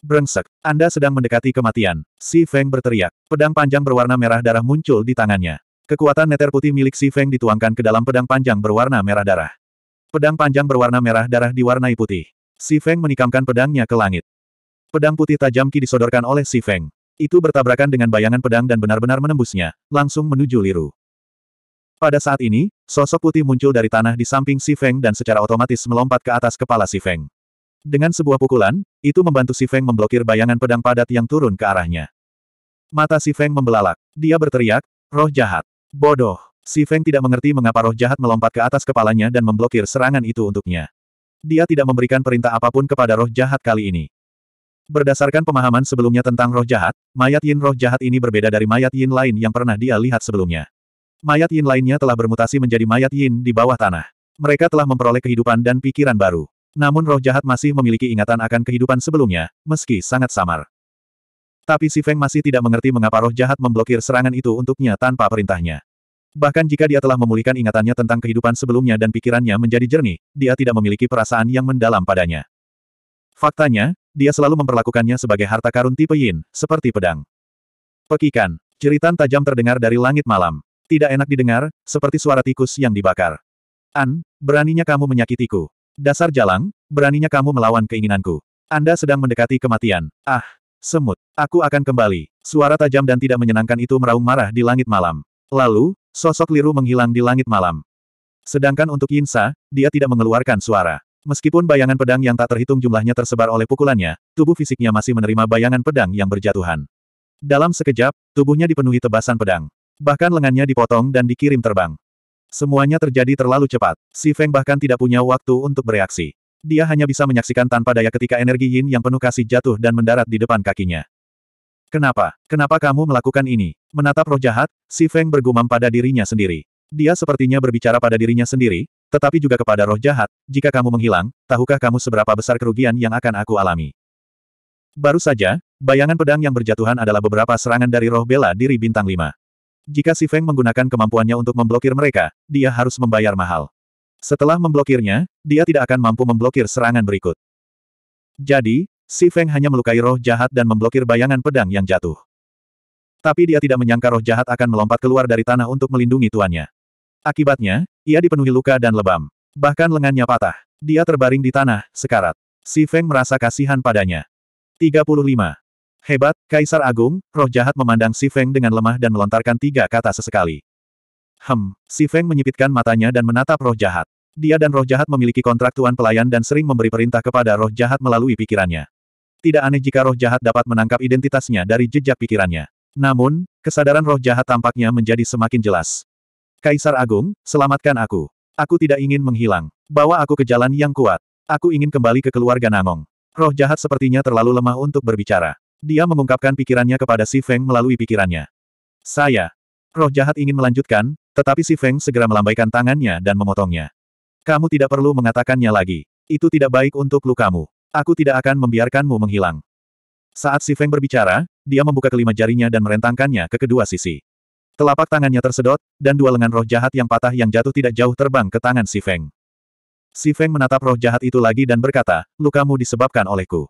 [SPEAKER 1] Brengsek, Anda sedang mendekati kematian. Si Feng berteriak. Pedang panjang berwarna merah darah muncul di tangannya. Kekuatan neter putih milik Si Feng dituangkan ke dalam pedang panjang berwarna merah darah. Pedang panjang berwarna merah darah diwarnai putih. Si Feng menikamkan pedangnya ke langit. Pedang putih tajam ki disodorkan oleh Si Feng. Itu bertabrakan dengan bayangan pedang dan benar-benar menembusnya, langsung menuju Liru. Pada saat ini, sosok putih muncul dari tanah di samping Si Feng dan secara otomatis melompat ke atas kepala Si Feng. Dengan sebuah pukulan, itu membantu Si Feng memblokir bayangan pedang padat yang turun ke arahnya. Mata Si Feng membelalak. Dia berteriak, roh jahat. Bodoh. Si Feng tidak mengerti mengapa roh jahat melompat ke atas kepalanya dan memblokir serangan itu untuknya. Dia tidak memberikan perintah apapun kepada roh jahat kali ini. Berdasarkan pemahaman sebelumnya tentang roh jahat, mayat yin roh jahat ini berbeda dari mayat yin lain yang pernah dia lihat sebelumnya. Mayat yin lainnya telah bermutasi menjadi mayat yin di bawah tanah. Mereka telah memperoleh kehidupan dan pikiran baru. Namun roh jahat masih memiliki ingatan akan kehidupan sebelumnya, meski sangat samar. Tapi Si Feng masih tidak mengerti mengapa roh jahat memblokir serangan itu untuknya tanpa perintahnya. Bahkan jika dia telah memulihkan ingatannya tentang kehidupan sebelumnya dan pikirannya menjadi jernih, dia tidak memiliki perasaan yang mendalam padanya. Faktanya, dia selalu memperlakukannya sebagai harta karun tipe yin, seperti pedang. Pekikan, jeritan tajam terdengar dari langit malam. Tidak enak didengar, seperti suara tikus yang dibakar. An, beraninya kamu menyakitiku. Dasar jalang, beraninya kamu melawan keinginanku. Anda sedang mendekati kematian. Ah, semut, aku akan kembali. Suara tajam dan tidak menyenangkan itu meraung marah di langit malam. Lalu, sosok liru menghilang di langit malam. Sedangkan untuk Yinsa, dia tidak mengeluarkan suara. Meskipun bayangan pedang yang tak terhitung jumlahnya tersebar oleh pukulannya, tubuh fisiknya masih menerima bayangan pedang yang berjatuhan. Dalam sekejap, tubuhnya dipenuhi tebasan pedang. Bahkan lengannya dipotong dan dikirim terbang. Semuanya terjadi terlalu cepat. Si Feng bahkan tidak punya waktu untuk bereaksi. Dia hanya bisa menyaksikan tanpa daya ketika energi yin yang penuh kasih jatuh dan mendarat di depan kakinya. Kenapa? Kenapa kamu melakukan ini? Menatap roh jahat, si Feng bergumam pada dirinya sendiri. Dia sepertinya berbicara pada dirinya sendiri, tetapi juga kepada roh jahat, jika kamu menghilang, tahukah kamu seberapa besar kerugian yang akan aku alami? Baru saja, bayangan pedang yang berjatuhan adalah beberapa serangan dari roh bela diri bintang lima. Jika Si Feng menggunakan kemampuannya untuk memblokir mereka, dia harus membayar mahal. Setelah memblokirnya, dia tidak akan mampu memblokir serangan berikut. Jadi, Si Feng hanya melukai roh jahat dan memblokir bayangan pedang yang jatuh. Tapi dia tidak menyangka roh jahat akan melompat keluar dari tanah untuk melindungi tuannya. Akibatnya, ia dipenuhi luka dan lebam. Bahkan lengannya patah. Dia terbaring di tanah, sekarat. Si Feng merasa kasihan padanya. 35. Hebat, Kaisar Agung, roh jahat memandang Si Feng dengan lemah dan melontarkan tiga kata sesekali. Hem, Si Feng menyipitkan matanya dan menatap roh jahat. Dia dan roh jahat memiliki kontrak tuan pelayan dan sering memberi perintah kepada roh jahat melalui pikirannya. Tidak aneh jika roh jahat dapat menangkap identitasnya dari jejak pikirannya. Namun, kesadaran roh jahat tampaknya menjadi semakin jelas. Kaisar Agung, selamatkan aku. Aku tidak ingin menghilang. Bawa aku ke jalan yang kuat. Aku ingin kembali ke keluarga Nangong. Roh jahat sepertinya terlalu lemah untuk berbicara. Dia mengungkapkan pikirannya kepada Si Feng melalui pikirannya. Saya. Roh jahat ingin melanjutkan, tetapi Si Feng segera melambaikan tangannya dan memotongnya. Kamu tidak perlu mengatakannya lagi. Itu tidak baik untuk lukamu. Aku tidak akan membiarkanmu menghilang. Saat Si Feng berbicara, dia membuka kelima jarinya dan merentangkannya ke kedua sisi. Telapak tangannya tersedot, dan dua lengan roh jahat yang patah yang jatuh tidak jauh terbang ke tangan Si Feng. Si Feng menatap roh jahat itu lagi dan berkata, lukamu disebabkan olehku.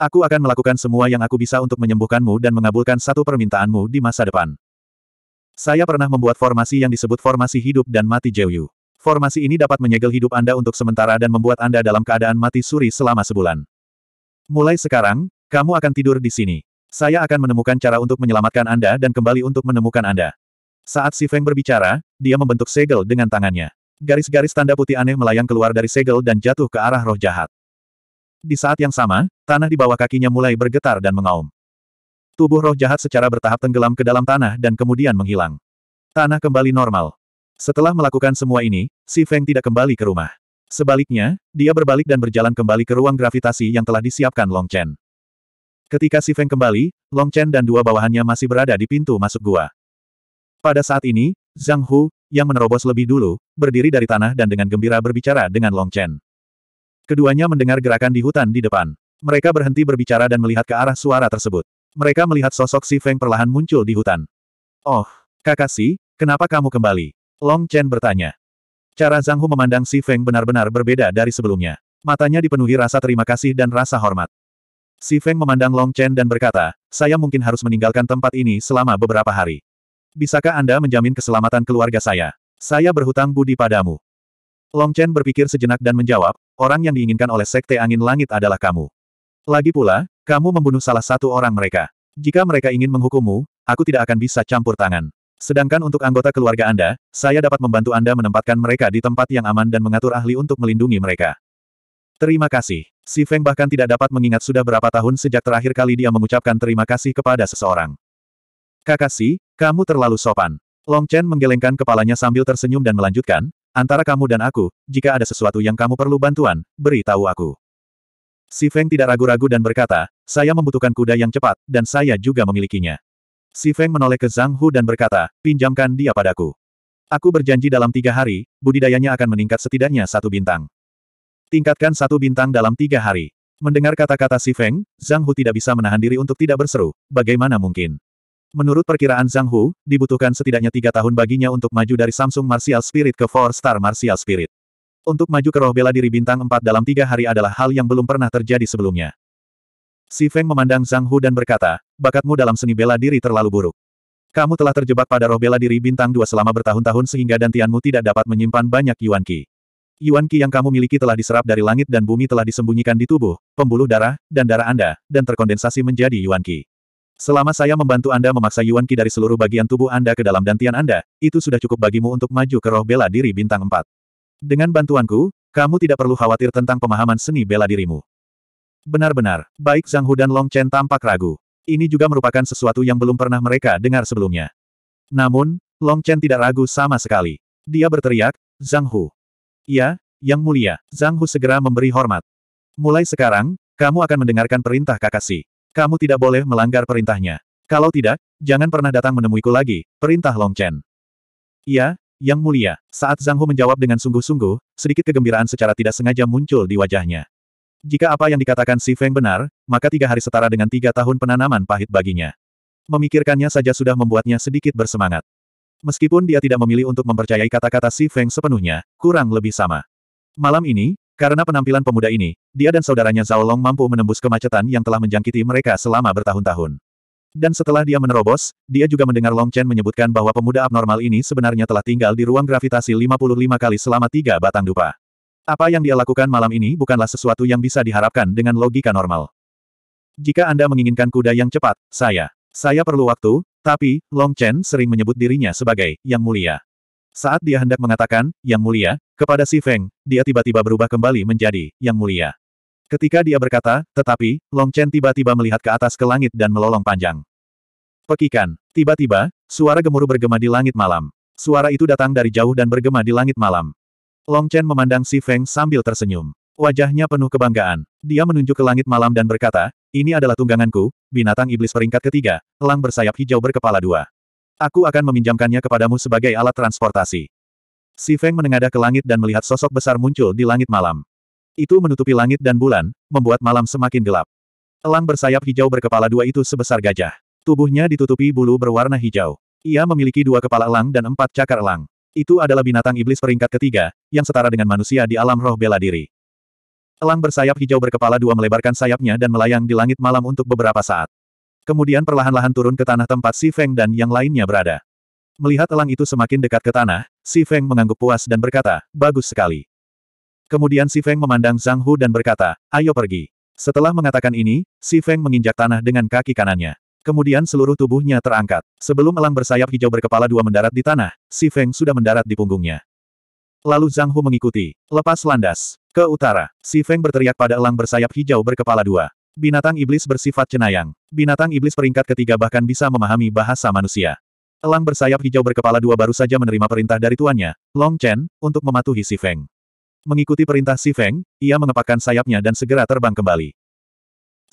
[SPEAKER 1] Aku akan melakukan semua yang aku bisa untuk menyembuhkanmu dan mengabulkan satu permintaanmu di masa depan. Saya pernah membuat formasi yang disebut formasi hidup dan mati Jeyu. Formasi ini dapat menyegel hidup Anda untuk sementara dan membuat Anda dalam keadaan mati suri selama sebulan. Mulai sekarang, kamu akan tidur di sini. Saya akan menemukan cara untuk menyelamatkan Anda dan kembali untuk menemukan Anda. Saat Si Feng berbicara, dia membentuk segel dengan tangannya. Garis-garis tanda putih aneh melayang keluar dari segel dan jatuh ke arah roh jahat. Di saat yang sama, tanah di bawah kakinya mulai bergetar dan mengaum. Tubuh roh jahat secara bertahap tenggelam ke dalam tanah dan kemudian menghilang. Tanah kembali normal. Setelah melakukan semua ini, Si Feng tidak kembali ke rumah. Sebaliknya, dia berbalik dan berjalan kembali ke ruang gravitasi yang telah disiapkan Long Chen. Ketika Si Feng kembali, Long Chen dan dua bawahannya masih berada di pintu masuk gua. Pada saat ini, Zhang Hu, yang menerobos lebih dulu, berdiri dari tanah dan dengan gembira berbicara dengan Long Chen. Keduanya mendengar gerakan di hutan di depan. Mereka berhenti berbicara dan melihat ke arah suara tersebut. Mereka melihat sosok Si Feng perlahan muncul di hutan. Oh, kakak Si, kenapa kamu kembali? Long Chen bertanya. Cara Zhang Hu memandang Si Feng benar-benar berbeda dari sebelumnya. Matanya dipenuhi rasa terima kasih dan rasa hormat. Si Feng memandang Long Chen dan berkata, saya mungkin harus meninggalkan tempat ini selama beberapa hari. Bisakah Anda menjamin keselamatan keluarga saya? Saya berhutang budi padamu. Long Chen berpikir sejenak dan menjawab, orang yang diinginkan oleh Sekte Angin Langit adalah kamu. Lagi pula, kamu membunuh salah satu orang mereka. Jika mereka ingin menghukummu, aku tidak akan bisa campur tangan. Sedangkan untuk anggota keluarga Anda, saya dapat membantu Anda menempatkan mereka di tempat yang aman dan mengatur ahli untuk melindungi mereka. Terima kasih. Si Feng bahkan tidak dapat mengingat sudah berapa tahun sejak terakhir kali dia mengucapkan terima kasih kepada seseorang. Kakashi, kamu terlalu sopan. Long Chen menggelengkan kepalanya sambil tersenyum dan melanjutkan, antara kamu dan aku, jika ada sesuatu yang kamu perlu bantuan, beri tahu aku. Si Feng tidak ragu-ragu dan berkata, saya membutuhkan kuda yang cepat, dan saya juga memilikinya. Si Feng menoleh ke Zhang Hu dan berkata, pinjamkan dia padaku. Aku berjanji dalam tiga hari, budidayanya akan meningkat setidaknya satu bintang. Tingkatkan satu bintang dalam tiga hari. Mendengar kata-kata Si Feng, Zhang Hu tidak bisa menahan diri untuk tidak berseru, bagaimana mungkin? Menurut perkiraan Zhang Hu, dibutuhkan setidaknya tiga tahun baginya untuk maju dari Samsung Martial Spirit ke Four Star Martial Spirit. Untuk maju ke roh bela diri bintang Empat dalam tiga hari adalah hal yang belum pernah terjadi sebelumnya. Si Feng memandang Zhang Hu dan berkata, bakatmu dalam seni bela diri terlalu buruk. Kamu telah terjebak pada roh bela diri bintang Dua selama bertahun-tahun sehingga dantianmu tidak dapat menyimpan banyak Yuan Qi. Yuan Qi yang kamu miliki telah diserap dari langit dan bumi telah disembunyikan di tubuh, pembuluh darah, dan darah Anda, dan terkondensasi menjadi Yuan Qi. Selama saya membantu Anda memaksa Yuan Qi dari seluruh bagian tubuh Anda ke dalam dantian Anda, itu sudah cukup bagimu untuk maju ke roh bela diri bintang 4. Dengan bantuanku, kamu tidak perlu khawatir tentang pemahaman seni bela dirimu. Benar-benar, baik Zhang Hu dan Long Chen tampak ragu. Ini juga merupakan sesuatu yang belum pernah mereka dengar sebelumnya. Namun, Long Chen tidak ragu sama sekali. Dia berteriak, Zhang Hu, Ya, Yang Mulia, Zhang Hu segera memberi hormat. Mulai sekarang, kamu akan mendengarkan perintah Kakashi. Kamu tidak boleh melanggar perintahnya. Kalau tidak, jangan pernah datang menemuiku lagi, perintah Long Chen. Ya, Yang Mulia, saat Zhang Hu menjawab dengan sungguh-sungguh, sedikit kegembiraan secara tidak sengaja muncul di wajahnya. Jika apa yang dikatakan Si Feng benar, maka tiga hari setara dengan tiga tahun penanaman pahit baginya. Memikirkannya saja sudah membuatnya sedikit bersemangat. Meskipun dia tidak memilih untuk mempercayai kata-kata Si Feng sepenuhnya, kurang lebih sama. Malam ini, karena penampilan pemuda ini, dia dan saudaranya Zhao Long mampu menembus kemacetan yang telah menjangkiti mereka selama bertahun-tahun. Dan setelah dia menerobos, dia juga mendengar Long Chen menyebutkan bahwa pemuda abnormal ini sebenarnya telah tinggal di ruang gravitasi 55 kali selama tiga batang dupa. Apa yang dia lakukan malam ini bukanlah sesuatu yang bisa diharapkan dengan logika normal. Jika Anda menginginkan kuda yang cepat, saya. Saya perlu waktu, tapi, Long Chen sering menyebut dirinya sebagai Yang Mulia. Saat dia hendak mengatakan, Yang Mulia, kepada Si Feng, dia tiba-tiba berubah kembali menjadi Yang Mulia. Ketika dia berkata, tetapi, Long Chen tiba-tiba melihat ke atas ke langit dan melolong panjang. Pekikan. Tiba-tiba, suara gemuruh bergema di langit malam. Suara itu datang dari jauh dan bergema di langit malam. Long Chen memandang Si Feng sambil tersenyum. Wajahnya penuh kebanggaan. Dia menunjuk ke langit malam dan berkata, ini adalah tungganganku, binatang iblis peringkat ketiga, elang bersayap hijau berkepala dua. Aku akan meminjamkannya kepadamu sebagai alat transportasi. Si Feng menengadah ke langit dan melihat sosok besar muncul di langit malam. Itu menutupi langit dan bulan, membuat malam semakin gelap. Elang bersayap hijau berkepala dua itu sebesar gajah. Tubuhnya ditutupi bulu berwarna hijau. Ia memiliki dua kepala elang dan empat cakar elang. Itu adalah binatang iblis peringkat ketiga, yang setara dengan manusia di alam roh bela diri. Elang bersayap hijau berkepala dua melebarkan sayapnya dan melayang di langit malam untuk beberapa saat. Kemudian perlahan-lahan turun ke tanah tempat Si Feng dan yang lainnya berada. Melihat elang itu semakin dekat ke tanah, Si Feng mengangguk puas dan berkata, bagus sekali. Kemudian Si Feng memandang Zhang Hu dan berkata, ayo pergi. Setelah mengatakan ini, Si Feng menginjak tanah dengan kaki kanannya. Kemudian seluruh tubuhnya terangkat. Sebelum elang bersayap hijau berkepala dua mendarat di tanah, Si Feng sudah mendarat di punggungnya. Lalu Zhang Hu mengikuti. Lepas landas. Ke utara, Si Feng berteriak pada elang bersayap hijau berkepala dua. Binatang iblis bersifat cenayang. Binatang iblis peringkat ketiga bahkan bisa memahami bahasa manusia. Elang bersayap hijau berkepala dua baru saja menerima perintah dari tuannya, Long Chen, untuk mematuhi Si Feng. Mengikuti perintah Si Feng, ia mengepakkan sayapnya dan segera terbang kembali.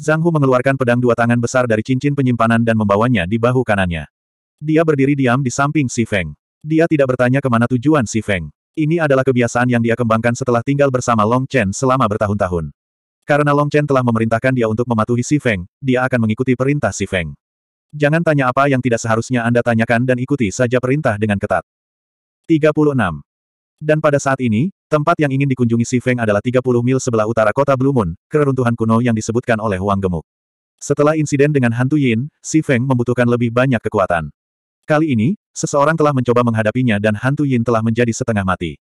[SPEAKER 1] Zhang Hu mengeluarkan pedang dua tangan besar dari cincin penyimpanan dan membawanya di bahu kanannya. Dia berdiri diam di samping Si Feng. Dia tidak bertanya kemana tujuan Si Feng. Ini adalah kebiasaan yang dia kembangkan setelah tinggal bersama Long Chen selama bertahun-tahun. Karena Long Chen telah memerintahkan dia untuk mematuhi Si Feng, dia akan mengikuti perintah Si Feng. Jangan tanya apa yang tidak seharusnya Anda tanyakan dan ikuti saja perintah dengan ketat. 36. Dan pada saat ini, tempat yang ingin dikunjungi Si Feng adalah 30 mil sebelah utara kota Blue Moon, keruntuhan kuno yang disebutkan oleh Huang Gemuk. Setelah insiden dengan hantu Yin, Si Feng membutuhkan lebih banyak kekuatan. Kali ini, seseorang telah mencoba menghadapinya dan hantu Yin telah menjadi setengah mati.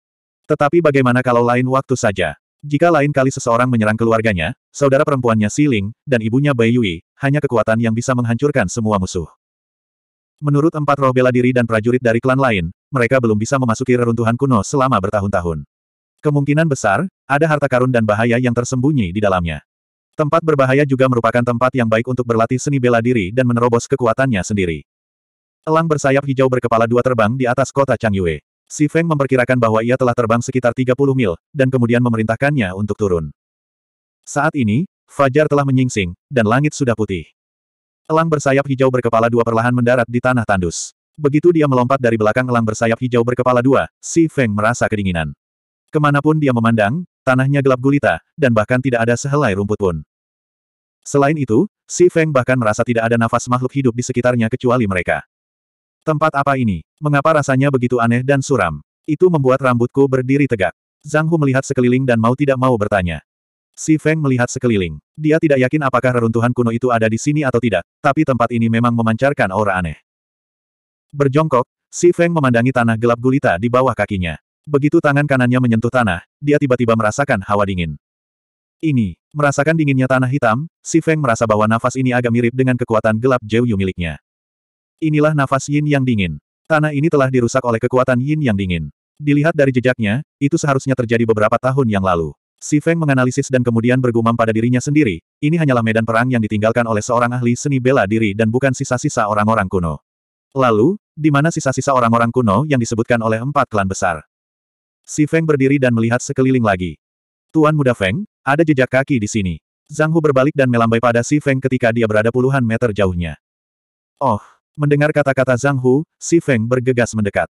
[SPEAKER 1] Tetapi bagaimana kalau lain waktu saja? Jika lain kali seseorang menyerang keluarganya, saudara perempuannya Siling, dan ibunya Bai Yui, hanya kekuatan yang bisa menghancurkan semua musuh. Menurut empat roh bela diri dan prajurit dari klan lain, mereka belum bisa memasuki reruntuhan kuno selama bertahun-tahun. Kemungkinan besar, ada harta karun dan bahaya yang tersembunyi di dalamnya. Tempat berbahaya juga merupakan tempat yang baik untuk berlatih seni bela diri dan menerobos kekuatannya sendiri. Elang bersayap hijau berkepala dua terbang di atas kota Changyue. Si Feng memperkirakan bahwa ia telah terbang sekitar 30 mil, dan kemudian memerintahkannya untuk turun. Saat ini, Fajar telah menyingsing, dan langit sudah putih. Elang bersayap hijau berkepala dua perlahan mendarat di tanah tandus. Begitu dia melompat dari belakang elang bersayap hijau berkepala dua, Si Feng merasa kedinginan. Kemanapun dia memandang, tanahnya gelap gulita, dan bahkan tidak ada sehelai rumput pun. Selain itu, Si Feng bahkan merasa tidak ada nafas makhluk hidup di sekitarnya kecuali mereka. Tempat apa ini? Mengapa rasanya begitu aneh dan suram? Itu membuat rambutku berdiri tegak. Zhang Hu melihat sekeliling dan mau tidak mau bertanya. Si Feng melihat sekeliling. Dia tidak yakin apakah reruntuhan kuno itu ada di sini atau tidak, tapi tempat ini memang memancarkan aura aneh. Berjongkok, si Feng memandangi tanah gelap gulita di bawah kakinya. Begitu tangan kanannya menyentuh tanah, dia tiba-tiba merasakan hawa dingin. Ini, merasakan dinginnya tanah hitam, si Feng merasa bahwa nafas ini agak mirip dengan kekuatan gelap Jiu miliknya. Inilah nafas yin yang dingin. Tanah ini telah dirusak oleh kekuatan yin yang dingin. Dilihat dari jejaknya, itu seharusnya terjadi beberapa tahun yang lalu. Si Feng menganalisis dan kemudian bergumam pada dirinya sendiri, ini hanyalah medan perang yang ditinggalkan oleh seorang ahli seni bela diri dan bukan sisa-sisa orang-orang kuno. Lalu, di mana sisa-sisa orang-orang kuno yang disebutkan oleh empat klan besar? Si Feng berdiri dan melihat sekeliling lagi. Tuan muda Feng, ada jejak kaki di sini. Zhang Hu berbalik dan melambai pada Si Feng ketika dia berada puluhan meter jauhnya. Oh, Mendengar kata-kata Zhang Hu, Si Feng bergegas mendekat.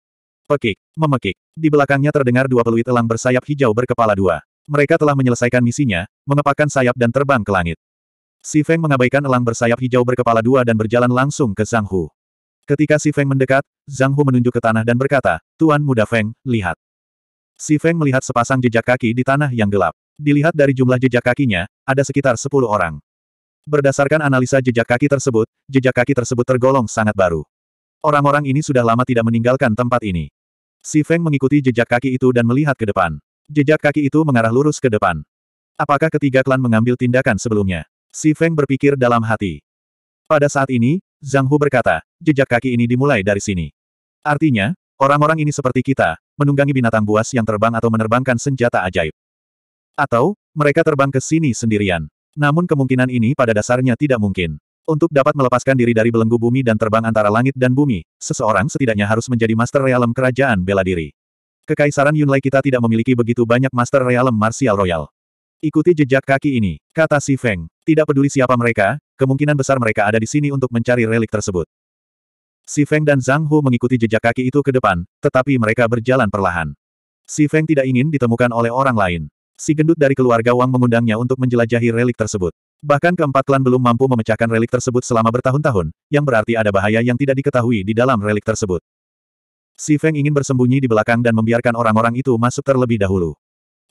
[SPEAKER 1] Pekik, memekik. Di belakangnya terdengar dua peluit elang bersayap hijau berkepala dua. Mereka telah menyelesaikan misinya, mengepakkan sayap dan terbang ke langit. Si Feng mengabaikan elang bersayap hijau berkepala dua dan berjalan langsung ke Zhang Hu. Ketika Si Feng mendekat, Zhang Hu menunjuk ke tanah dan berkata, Tuan Muda Feng, lihat. Si Feng melihat sepasang jejak kaki di tanah yang gelap. Dilihat dari jumlah jejak kakinya, ada sekitar sepuluh orang. Berdasarkan analisa jejak kaki tersebut, jejak kaki tersebut tergolong sangat baru. Orang-orang ini sudah lama tidak meninggalkan tempat ini. Si Feng mengikuti jejak kaki itu dan melihat ke depan. Jejak kaki itu mengarah lurus ke depan. Apakah ketiga klan mengambil tindakan sebelumnya? Si Feng berpikir dalam hati. Pada saat ini, Zhang Hu berkata, jejak kaki ini dimulai dari sini. Artinya, orang-orang ini seperti kita, menunggangi binatang buas yang terbang atau menerbangkan senjata ajaib. Atau, mereka terbang ke sini sendirian. Namun kemungkinan ini pada dasarnya tidak mungkin. Untuk dapat melepaskan diri dari belenggu bumi dan terbang antara langit dan bumi, seseorang setidaknya harus menjadi master realem kerajaan bela diri. Kekaisaran Yunlai kita tidak memiliki begitu banyak master realem martial royal. Ikuti jejak kaki ini, kata Si Feng. Tidak peduli siapa mereka, kemungkinan besar mereka ada di sini untuk mencari relik tersebut. Si Feng dan Zhang Hu mengikuti jejak kaki itu ke depan, tetapi mereka berjalan perlahan. Si Feng tidak ingin ditemukan oleh orang lain. Si gendut dari keluarga Wang mengundangnya untuk menjelajahi relik tersebut. Bahkan keempat klan belum mampu memecahkan relik tersebut selama bertahun-tahun, yang berarti ada bahaya yang tidak diketahui di dalam relik tersebut. Si Feng ingin bersembunyi di belakang dan membiarkan orang-orang itu masuk terlebih dahulu.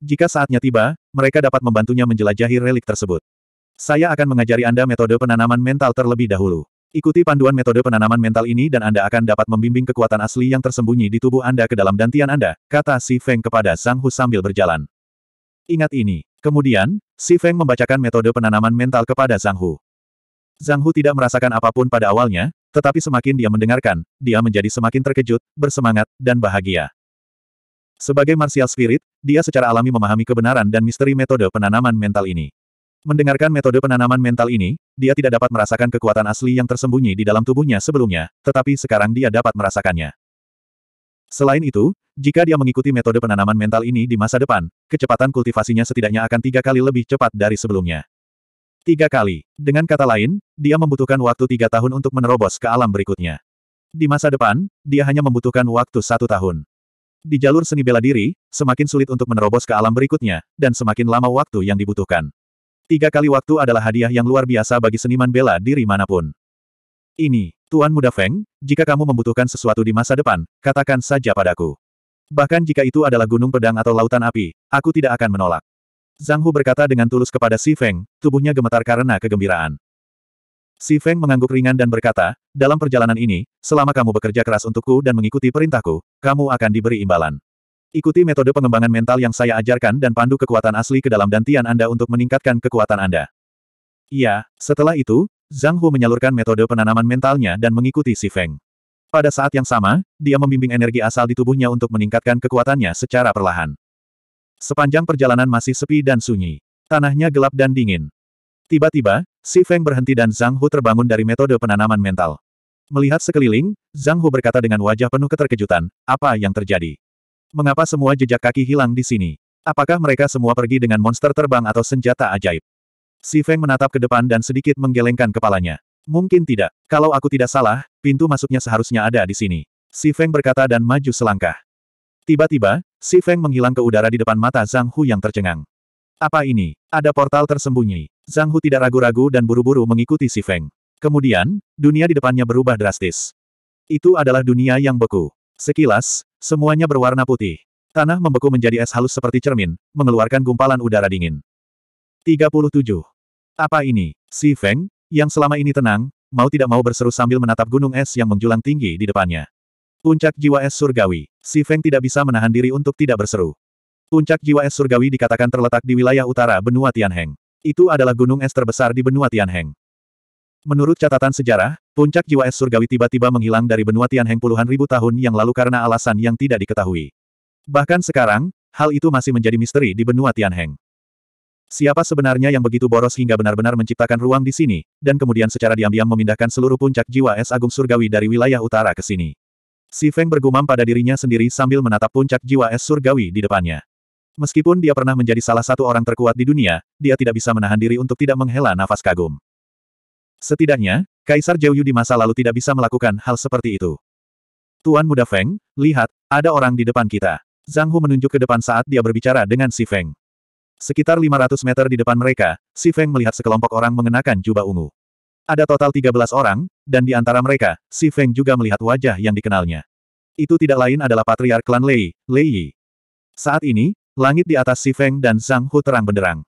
[SPEAKER 1] Jika saatnya tiba, mereka dapat membantunya menjelajahi relik tersebut. Saya akan mengajari Anda metode penanaman mental terlebih dahulu. Ikuti panduan metode penanaman mental ini dan Anda akan dapat membimbing kekuatan asli yang tersembunyi di tubuh Anda ke dalam dantian Anda, kata Si Feng kepada Sang Hu sambil berjalan. Ingat ini. Kemudian, Si Feng membacakan metode penanaman mental kepada Zhang Hu. Zhang Hu tidak merasakan apapun pada awalnya, tetapi semakin dia mendengarkan, dia menjadi semakin terkejut, bersemangat, dan bahagia. Sebagai martial spirit, dia secara alami memahami kebenaran dan misteri metode penanaman mental ini. Mendengarkan metode penanaman mental ini, dia tidak dapat merasakan kekuatan asli yang tersembunyi di dalam tubuhnya sebelumnya, tetapi sekarang dia dapat merasakannya. Selain itu, jika dia mengikuti metode penanaman mental ini di masa depan, kecepatan kultivasinya setidaknya akan tiga kali lebih cepat dari sebelumnya. Tiga kali. Dengan kata lain, dia membutuhkan waktu tiga tahun untuk menerobos ke alam berikutnya. Di masa depan, dia hanya membutuhkan waktu satu tahun. Di jalur seni bela diri, semakin sulit untuk menerobos ke alam berikutnya, dan semakin lama waktu yang dibutuhkan. Tiga kali waktu adalah hadiah yang luar biasa bagi seniman bela diri manapun. Ini Tuan Muda Feng, jika kamu membutuhkan sesuatu di masa depan, katakan saja padaku. Bahkan jika itu adalah gunung pedang atau lautan api, aku tidak akan menolak. Zhang Hu berkata dengan tulus kepada Si Feng, tubuhnya gemetar karena kegembiraan. Si Feng mengangguk ringan dan berkata, dalam perjalanan ini, selama kamu bekerja keras untukku dan mengikuti perintahku, kamu akan diberi imbalan. Ikuti metode pengembangan mental yang saya ajarkan dan pandu kekuatan asli ke dalam dantian Anda untuk meningkatkan kekuatan Anda. Iya, setelah itu, Zhang Hu menyalurkan metode penanaman mentalnya dan mengikuti Si Feng. Pada saat yang sama, dia membimbing energi asal di tubuhnya untuk meningkatkan kekuatannya secara perlahan. Sepanjang perjalanan masih sepi dan sunyi. Tanahnya gelap dan dingin. Tiba-tiba, Si Feng berhenti dan Zhang Hu terbangun dari metode penanaman mental. Melihat sekeliling, Zhang Hu berkata dengan wajah penuh keterkejutan, apa yang terjadi? Mengapa semua jejak kaki hilang di sini? Apakah mereka semua pergi dengan monster terbang atau senjata ajaib? Si Feng menatap ke depan dan sedikit menggelengkan kepalanya. Mungkin tidak. Kalau aku tidak salah, pintu masuknya seharusnya ada di sini. Si Feng berkata dan maju selangkah. Tiba-tiba, Si Feng menghilang ke udara di depan mata Zhang Hu yang tercengang. Apa ini? Ada portal tersembunyi. Zhang Hu tidak ragu-ragu dan buru-buru mengikuti Si Feng. Kemudian, dunia di depannya berubah drastis. Itu adalah dunia yang beku. Sekilas, semuanya berwarna putih. Tanah membeku menjadi es halus seperti cermin, mengeluarkan gumpalan udara dingin. 37. Apa ini? Si Feng, yang selama ini tenang, mau tidak mau berseru sambil menatap gunung es yang menjulang tinggi di depannya. Puncak jiwa es surgawi. Si Feng tidak bisa menahan diri untuk tidak berseru. Puncak jiwa es surgawi dikatakan terletak di wilayah utara benua Tianheng. Itu adalah gunung es terbesar di benua Tianheng. Menurut catatan sejarah, puncak jiwa es surgawi tiba-tiba menghilang dari benua Tianheng puluhan ribu tahun yang lalu karena alasan yang tidak diketahui. Bahkan sekarang, hal itu masih menjadi misteri di benua Tianheng. Siapa sebenarnya yang begitu boros hingga benar-benar menciptakan ruang di sini, dan kemudian secara diam-diam memindahkan seluruh puncak jiwa es agung surgawi dari wilayah utara ke sini? Si Feng bergumam pada dirinya sendiri sambil menatap puncak jiwa es surgawi di depannya. Meskipun dia pernah menjadi salah satu orang terkuat di dunia, dia tidak bisa menahan diri untuk tidak menghela nafas kagum. Setidaknya, Kaisar Jeyu di masa lalu tidak bisa melakukan hal seperti itu. Tuan muda Feng, lihat, ada orang di depan kita. Zhang Hu menunjuk ke depan saat dia berbicara dengan si Feng. Sekitar 500 meter di depan mereka, Si Feng melihat sekelompok orang mengenakan jubah ungu. Ada total 13 orang, dan di antara mereka, Si Feng juga melihat wajah yang dikenalnya. Itu tidak lain adalah patriark klan Lei, Lei Yi. Saat ini, langit di atas Si Feng dan Zhang Hu terang benderang.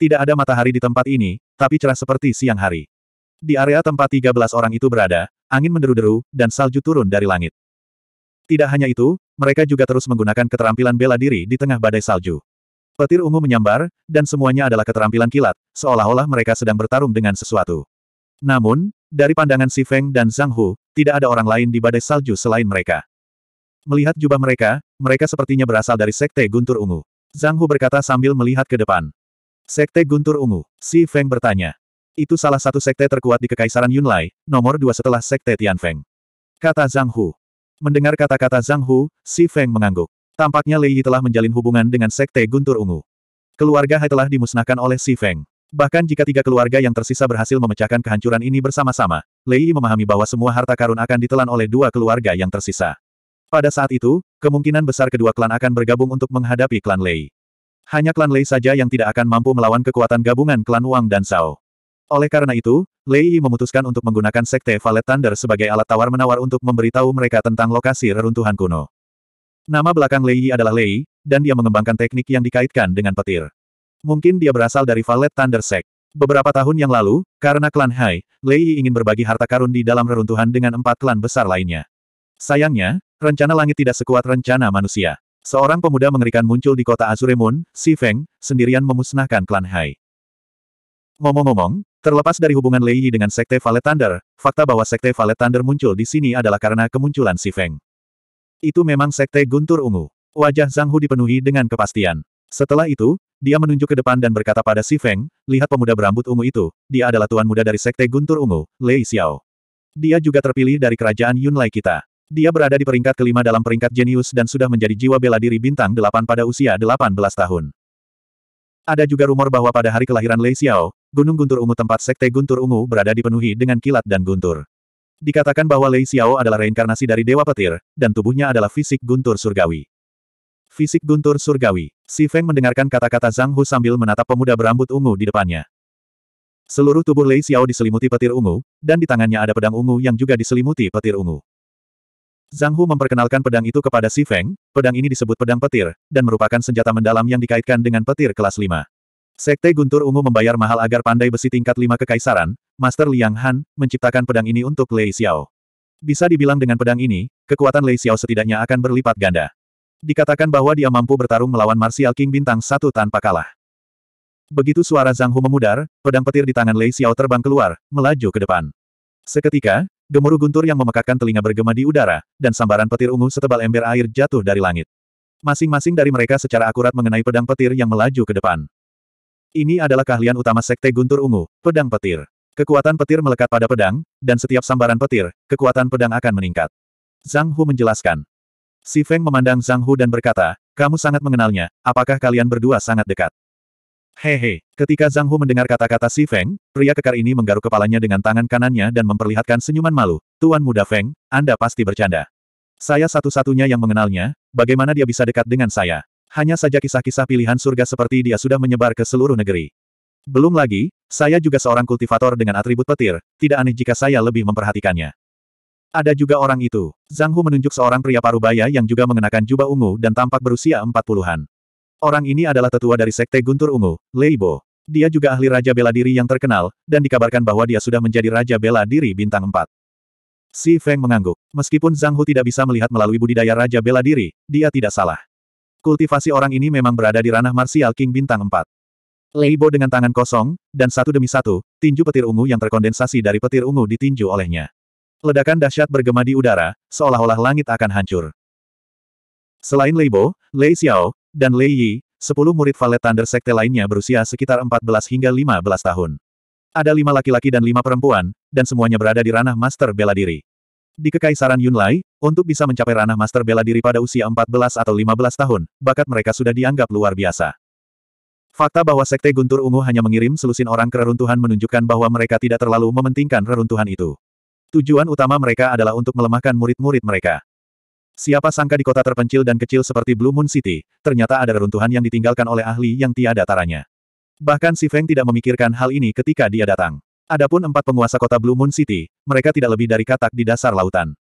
[SPEAKER 1] Tidak ada matahari di tempat ini, tapi cerah seperti siang hari. Di area tempat 13 orang itu berada, angin menderu-deru, dan salju turun dari langit. Tidak hanya itu, mereka juga terus menggunakan keterampilan bela diri di tengah badai salju. Petir ungu menyambar, dan semuanya adalah keterampilan kilat, seolah-olah mereka sedang bertarung dengan sesuatu. Namun, dari pandangan Si Feng dan Zhang Hu, tidak ada orang lain di badai salju selain mereka. Melihat jubah mereka, mereka sepertinya berasal dari Sekte Guntur Ungu. Zhang Hu berkata sambil melihat ke depan. Sekte Guntur Ungu, Si Feng bertanya. Itu salah satu sekte terkuat di Kekaisaran Yunlai, nomor dua setelah Sekte Tianfeng. Kata Zhang Hu. Mendengar kata-kata Zhang Hu, Si Feng mengangguk. Tampaknya Lei Yi telah menjalin hubungan dengan Sekte Guntur Ungu. Keluarga Hai telah dimusnahkan oleh Si Feng. Bahkan jika tiga keluarga yang tersisa berhasil memecahkan kehancuran ini bersama-sama, Lei Yi memahami bahwa semua harta karun akan ditelan oleh dua keluarga yang tersisa. Pada saat itu, kemungkinan besar kedua klan akan bergabung untuk menghadapi klan Lei. Hanya klan Lei saja yang tidak akan mampu melawan kekuatan gabungan klan Wang dan Zhao. Oleh karena itu, Lei Yi memutuskan untuk menggunakan Sekte Valet Thunder sebagai alat tawar-menawar untuk memberitahu mereka tentang lokasi reruntuhan kuno. Nama belakang Lei Yi adalah Lei, dan dia mengembangkan teknik yang dikaitkan dengan petir. Mungkin dia berasal dari Valet Thunder Sect. Beberapa tahun yang lalu, karena klan Hai, Lei Yi ingin berbagi harta karun di dalam reruntuhan dengan empat klan besar lainnya. Sayangnya, rencana langit tidak sekuat rencana manusia. Seorang pemuda mengerikan muncul di kota Azure Moon, Si Feng, sendirian memusnahkan klan Hai. Ngomong-ngomong, terlepas dari hubungan Lei Yi dengan Sekte Valet Thunder, fakta bahwa Sekte Valet Thunder muncul di sini adalah karena kemunculan Si Feng. Itu memang sekte guntur ungu. Wajah Zhang Hu dipenuhi dengan kepastian. Setelah itu, dia menunjuk ke depan dan berkata pada Si Feng, lihat pemuda berambut ungu itu, dia adalah tuan muda dari sekte guntur ungu, Lei Xiao. Dia juga terpilih dari kerajaan Yunlai kita. Dia berada di peringkat kelima dalam peringkat jenius dan sudah menjadi jiwa bela diri bintang delapan pada usia delapan belas tahun. Ada juga rumor bahwa pada hari kelahiran Lei Xiao, Gunung Guntur Ungu tempat Sekte Guntur Ungu berada dipenuhi dengan kilat dan guntur. Dikatakan bahwa Lei Xiao adalah reinkarnasi dari Dewa Petir, dan tubuhnya adalah fisik guntur surgawi. Fisik guntur surgawi. Si Feng mendengarkan kata-kata Zhang Hu sambil menatap pemuda berambut ungu di depannya. Seluruh tubuh Lei Xiao diselimuti petir ungu, dan di tangannya ada pedang ungu yang juga diselimuti petir ungu. Zhang Hu memperkenalkan pedang itu kepada Si Feng, pedang ini disebut pedang petir, dan merupakan senjata mendalam yang dikaitkan dengan petir kelas 5. Sekte Guntur Ungu membayar mahal agar pandai besi tingkat 5 kekaisaran, Master Liang Han, menciptakan pedang ini untuk Lei Xiao. Bisa dibilang dengan pedang ini, kekuatan Lei Xiao setidaknya akan berlipat ganda. Dikatakan bahwa dia mampu bertarung melawan Martial King Bintang satu tanpa kalah. Begitu suara Zhang Hu memudar, pedang petir di tangan Lei Xiao terbang keluar, melaju ke depan. Seketika, gemuruh guntur yang memekakkan telinga bergema di udara, dan sambaran petir ungu setebal ember air jatuh dari langit. Masing-masing dari mereka secara akurat mengenai pedang petir yang melaju ke depan. Ini adalah keahlian utama Sekte Guntur Ungu, Pedang Petir. Kekuatan petir melekat pada pedang, dan setiap sambaran petir, kekuatan pedang akan meningkat. Zhang Hu menjelaskan. Si Feng memandang Zhang Hu dan berkata, kamu sangat mengenalnya, apakah kalian berdua sangat dekat? Hehe, ketika Zhang Hu mendengar kata-kata Si Feng, pria kekar ini menggaruk kepalanya dengan tangan kanannya dan memperlihatkan senyuman malu, Tuan Muda Feng, Anda pasti bercanda. Saya satu-satunya yang mengenalnya, bagaimana dia bisa dekat dengan saya? hanya saja kisah-kisah pilihan surga seperti dia sudah menyebar ke seluruh negeri. Belum lagi, saya juga seorang kultivator dengan atribut petir, tidak aneh jika saya lebih memperhatikannya. Ada juga orang itu. Zhang Hu menunjuk seorang pria parubaya yang juga mengenakan jubah ungu dan tampak berusia empat puluhan. Orang ini adalah tetua dari Sekte Guntur Ungu, Leibo. Dia juga ahli Raja Bela Diri yang terkenal, dan dikabarkan bahwa dia sudah menjadi Raja Bela Diri Bintang empat. Si Feng mengangguk. Meskipun Zhang Hu tidak bisa melihat melalui budidaya Raja Bela Diri, dia tidak salah. Kultivasi orang ini memang berada di ranah martial king bintang 4. Leibo dengan tangan kosong, dan satu demi satu, tinju petir ungu yang terkondensasi dari petir ungu ditinju olehnya. Ledakan dahsyat bergema di udara, seolah-olah langit akan hancur. Selain Leibo, Lei Xiao, dan Lei Yi, sepuluh murid Valet Thunder Sekte lainnya berusia sekitar 14 hingga 15 tahun. Ada lima laki-laki dan lima perempuan, dan semuanya berada di ranah master bela diri. Di Kekaisaran Yunlai, untuk bisa mencapai ranah master bela diri pada usia 14 atau 15 tahun, bakat mereka sudah dianggap luar biasa. Fakta bahwa Sekte Guntur Ungu hanya mengirim selusin orang ke reruntuhan menunjukkan bahwa mereka tidak terlalu mementingkan reruntuhan itu. Tujuan utama mereka adalah untuk melemahkan murid-murid mereka. Siapa sangka di kota terpencil dan kecil seperti Blue Moon City, ternyata ada reruntuhan yang ditinggalkan oleh ahli yang tiada taranya. Bahkan Si Feng tidak memikirkan hal ini ketika dia datang. Adapun empat penguasa kota Blue Moon City, mereka tidak lebih dari katak di dasar lautan.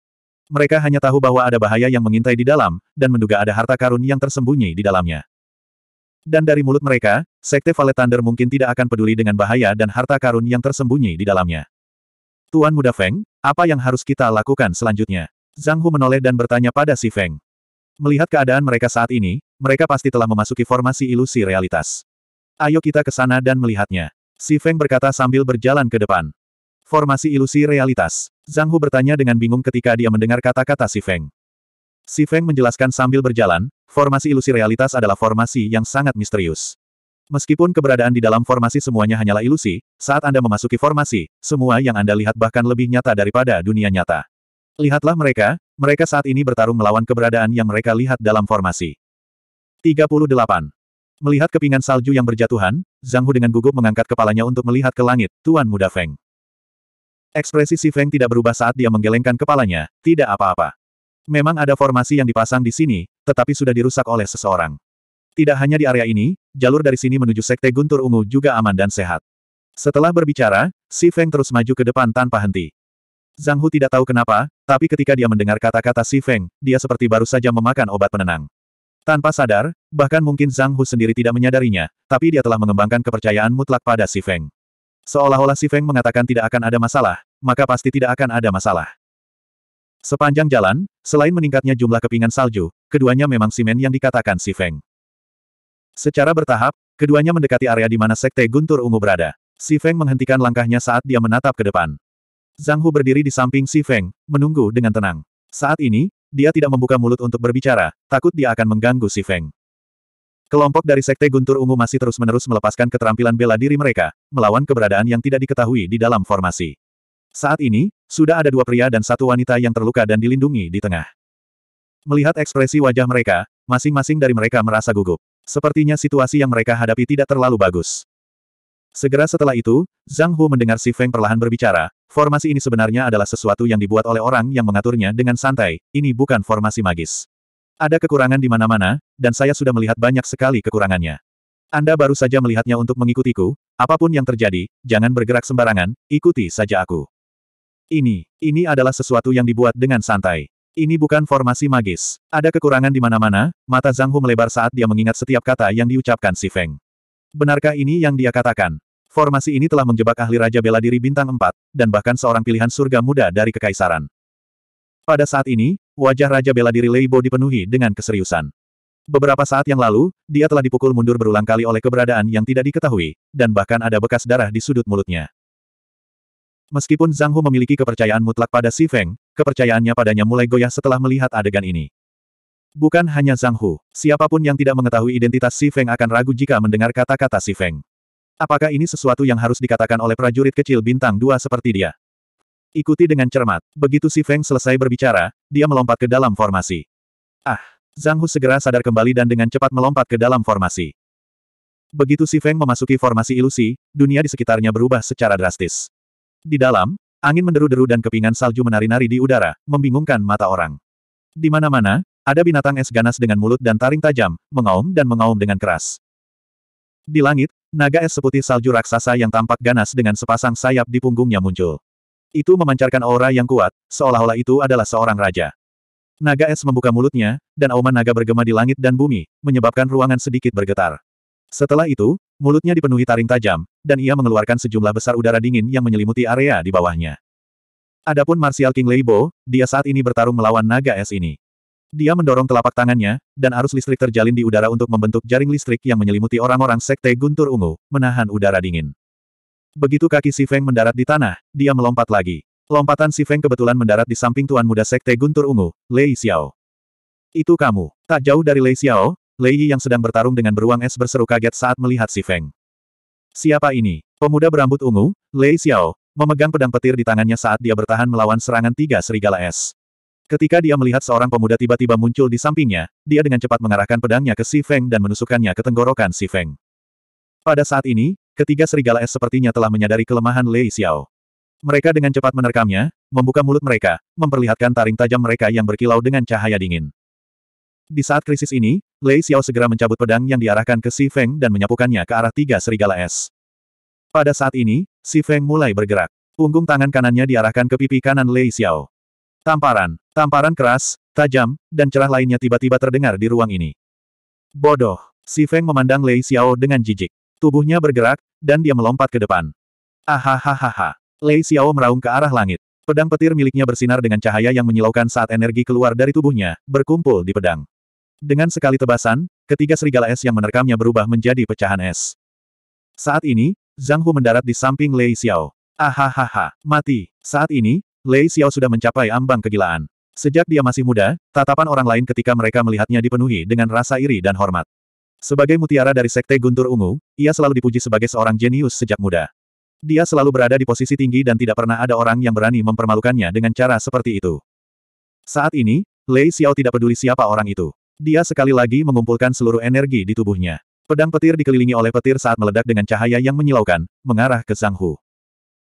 [SPEAKER 1] Mereka hanya tahu bahwa ada bahaya yang mengintai di dalam, dan menduga ada harta karun yang tersembunyi di dalamnya. Dan dari mulut mereka, Sekte Valet Thunder mungkin tidak akan peduli dengan bahaya dan harta karun yang tersembunyi di dalamnya. Tuan Muda Feng, apa yang harus kita lakukan selanjutnya? Zhang Hu menoleh dan bertanya pada si Feng. Melihat keadaan mereka saat ini, mereka pasti telah memasuki formasi ilusi realitas. Ayo kita ke sana dan melihatnya. Si Feng berkata sambil berjalan ke depan. Formasi ilusi realitas. Zhang Hu bertanya dengan bingung ketika dia mendengar kata-kata Si Feng. Si Feng menjelaskan sambil berjalan, formasi ilusi realitas adalah formasi yang sangat misterius. Meskipun keberadaan di dalam formasi semuanya hanyalah ilusi, saat Anda memasuki formasi, semua yang Anda lihat bahkan lebih nyata daripada dunia nyata. Lihatlah mereka, mereka saat ini bertarung melawan keberadaan yang mereka lihat dalam formasi. 38. Melihat kepingan salju yang berjatuhan, Zhang Hu dengan gugup mengangkat kepalanya untuk melihat ke langit, Tuan Muda Feng. Ekspresi Si Feng tidak berubah saat dia menggelengkan kepalanya, tidak apa-apa. Memang ada formasi yang dipasang di sini, tetapi sudah dirusak oleh seseorang. Tidak hanya di area ini, jalur dari sini menuju Sekte Guntur Ungu juga aman dan sehat. Setelah berbicara, Si Feng terus maju ke depan tanpa henti. Zhang Hu tidak tahu kenapa, tapi ketika dia mendengar kata-kata Si Feng, dia seperti baru saja memakan obat penenang. Tanpa sadar, bahkan mungkin Zhang Hu sendiri tidak menyadarinya, tapi dia telah mengembangkan kepercayaan mutlak pada Si Feng. Seolah-olah Si Feng mengatakan tidak akan ada masalah, maka pasti tidak akan ada masalah. Sepanjang jalan, selain meningkatnya jumlah kepingan salju, keduanya memang simen yang dikatakan Si Feng. Secara bertahap, keduanya mendekati area di mana Sekte Guntur Ungu berada. Si Feng menghentikan langkahnya saat dia menatap ke depan. Zhang Hu berdiri di samping Si Feng, menunggu dengan tenang. Saat ini, dia tidak membuka mulut untuk berbicara, takut dia akan mengganggu si Feng. Kelompok dari Sekte Guntur Ungu masih terus-menerus melepaskan keterampilan bela diri mereka, melawan keberadaan yang tidak diketahui di dalam formasi. Saat ini, sudah ada dua pria dan satu wanita yang terluka dan dilindungi di tengah. Melihat ekspresi wajah mereka, masing-masing dari mereka merasa gugup. Sepertinya situasi yang mereka hadapi tidak terlalu bagus. Segera setelah itu, Zhang Hu mendengar Si Feng perlahan berbicara, formasi ini sebenarnya adalah sesuatu yang dibuat oleh orang yang mengaturnya dengan santai, ini bukan formasi magis. Ada kekurangan di mana-mana, dan saya sudah melihat banyak sekali kekurangannya. Anda baru saja melihatnya untuk mengikutiku, apapun yang terjadi, jangan bergerak sembarangan, ikuti saja aku. Ini, ini adalah sesuatu yang dibuat dengan santai. Ini bukan formasi magis. Ada kekurangan di mana-mana, mata Zhang Hu melebar saat dia mengingat setiap kata yang diucapkan Si Feng. Benarkah ini yang dia katakan? Formasi ini telah menjebak ahli Raja Bela Diri Bintang 4, dan bahkan seorang pilihan surga muda dari Kekaisaran. Pada saat ini, wajah Raja Bela Diri Leibo dipenuhi dengan keseriusan. Beberapa saat yang lalu, dia telah dipukul mundur berulang kali oleh keberadaan yang tidak diketahui, dan bahkan ada bekas darah di sudut mulutnya. Meskipun Zhang Hu memiliki kepercayaan mutlak pada Si Feng, kepercayaannya padanya mulai goyah setelah melihat adegan ini. Bukan hanya Zhang Hu, siapapun yang tidak mengetahui identitas Si Feng akan ragu jika mendengar kata-kata Si Feng. Apakah ini sesuatu yang harus dikatakan oleh prajurit kecil bintang dua seperti dia? Ikuti dengan cermat. Begitu Si Feng selesai berbicara, dia melompat ke dalam formasi. Ah! Zhang Hu segera sadar kembali dan dengan cepat melompat ke dalam formasi. Begitu Si Feng memasuki formasi ilusi, dunia di sekitarnya berubah secara drastis. Di dalam, angin menderu-deru dan kepingan salju menari-nari di udara, membingungkan mata orang. Di mana-mana, ada binatang es ganas dengan mulut dan taring tajam, mengaum dan mengaum dengan keras. Di langit, naga es seputih salju raksasa yang tampak ganas dengan sepasang sayap di punggungnya muncul. Itu memancarkan aura yang kuat, seolah-olah itu adalah seorang raja. Naga es membuka mulutnya, dan auman naga bergema di langit dan bumi, menyebabkan ruangan sedikit bergetar. Setelah itu, mulutnya dipenuhi taring tajam, dan ia mengeluarkan sejumlah besar udara dingin yang menyelimuti area di bawahnya. Adapun Martial King Leibo, dia saat ini bertarung melawan naga es ini. Dia mendorong telapak tangannya, dan arus listrik terjalin di udara untuk membentuk jaring listrik yang menyelimuti orang-orang sekte guntur ungu, menahan udara dingin. Begitu kaki Si Feng mendarat di tanah, dia melompat lagi. Lompatan Si Feng kebetulan mendarat di samping tuan muda sekte guntur ungu, Lei Xiao. Itu kamu. Tak jauh dari Lei Xiao, Lei Yi yang sedang bertarung dengan beruang es berseru kaget saat melihat Si Feng. Siapa ini? Pemuda berambut ungu, Lei Xiao, memegang pedang petir di tangannya saat dia bertahan melawan serangan tiga serigala es. Ketika dia melihat seorang pemuda tiba-tiba muncul di sampingnya, dia dengan cepat mengarahkan pedangnya ke Si Feng dan menusukkannya ke tenggorokan Si Feng. Pada saat ini, ketiga serigala es sepertinya telah menyadari kelemahan Lei Xiao. Mereka dengan cepat menerkamnya, membuka mulut mereka, memperlihatkan taring tajam mereka yang berkilau dengan cahaya dingin. Di saat krisis ini, Lei Xiao segera mencabut pedang yang diarahkan ke Si Feng dan menyapukannya ke arah tiga serigala es. Pada saat ini, Si Feng mulai bergerak. Punggung tangan kanannya diarahkan ke pipi kanan Lei Xiao. Tamparan, tamparan keras, tajam, dan cerah lainnya tiba-tiba terdengar di ruang ini. Bodoh, si Feng memandang Lei Xiao dengan jijik. Tubuhnya bergerak, dan dia melompat ke depan. Ahahaha. Lei Xiao meraung ke arah langit. Pedang petir miliknya bersinar dengan cahaya yang menyilaukan saat energi keluar dari tubuhnya, berkumpul di pedang. Dengan sekali tebasan, ketiga serigala es yang menerkamnya berubah menjadi pecahan es. Saat ini, Zhang Hu mendarat di samping Lei Xiao. Ahahaha, mati. Saat ini, Lei Xiao sudah mencapai ambang kegilaan. Sejak dia masih muda, tatapan orang lain ketika mereka melihatnya dipenuhi dengan rasa iri dan hormat. Sebagai mutiara dari Sekte Guntur Ungu, ia selalu dipuji sebagai seorang jenius sejak muda. Dia selalu berada di posisi tinggi dan tidak pernah ada orang yang berani mempermalukannya dengan cara seperti itu. Saat ini, Lei Xiao tidak peduli siapa orang itu. Dia sekali lagi mengumpulkan seluruh energi di tubuhnya. Pedang petir dikelilingi oleh petir saat meledak dengan cahaya yang menyilaukan, mengarah ke Zhang Hu.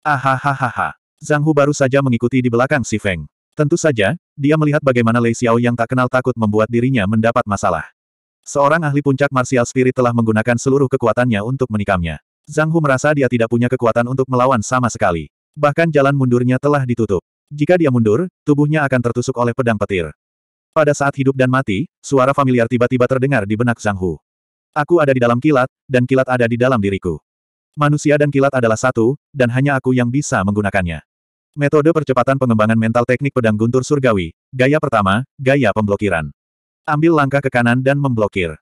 [SPEAKER 1] Ahahaha. Zhang Hu baru saja mengikuti di belakang Si Feng. Tentu saja, dia melihat bagaimana Lei Xiao yang tak kenal takut membuat dirinya mendapat masalah. Seorang ahli puncak martial spirit telah menggunakan seluruh kekuatannya untuk menikamnya. Zhang Hu merasa dia tidak punya kekuatan untuk melawan sama sekali. Bahkan jalan mundurnya telah ditutup. Jika dia mundur, tubuhnya akan tertusuk oleh pedang petir. Pada saat hidup dan mati, suara familiar tiba-tiba terdengar di benak Zhang Hu. Aku ada di dalam kilat, dan kilat ada di dalam diriku. Manusia dan kilat adalah satu, dan hanya aku yang bisa menggunakannya. Metode percepatan pengembangan mental teknik pedang guntur surgawi. Gaya pertama, gaya pemblokiran. Ambil langkah ke kanan dan memblokir.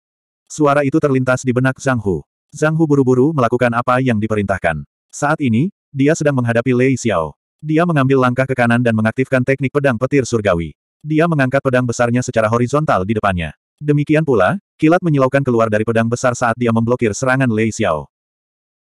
[SPEAKER 1] Suara itu terlintas di benak Zhang Hu. Zhang Hu buru-buru melakukan apa yang diperintahkan. Saat ini, dia sedang menghadapi Lei Xiao. Dia mengambil langkah ke kanan dan mengaktifkan teknik pedang petir surgawi. Dia mengangkat pedang besarnya secara horizontal di depannya. Demikian pula, kilat menyilaukan keluar dari pedang besar saat dia memblokir serangan Lei Xiao.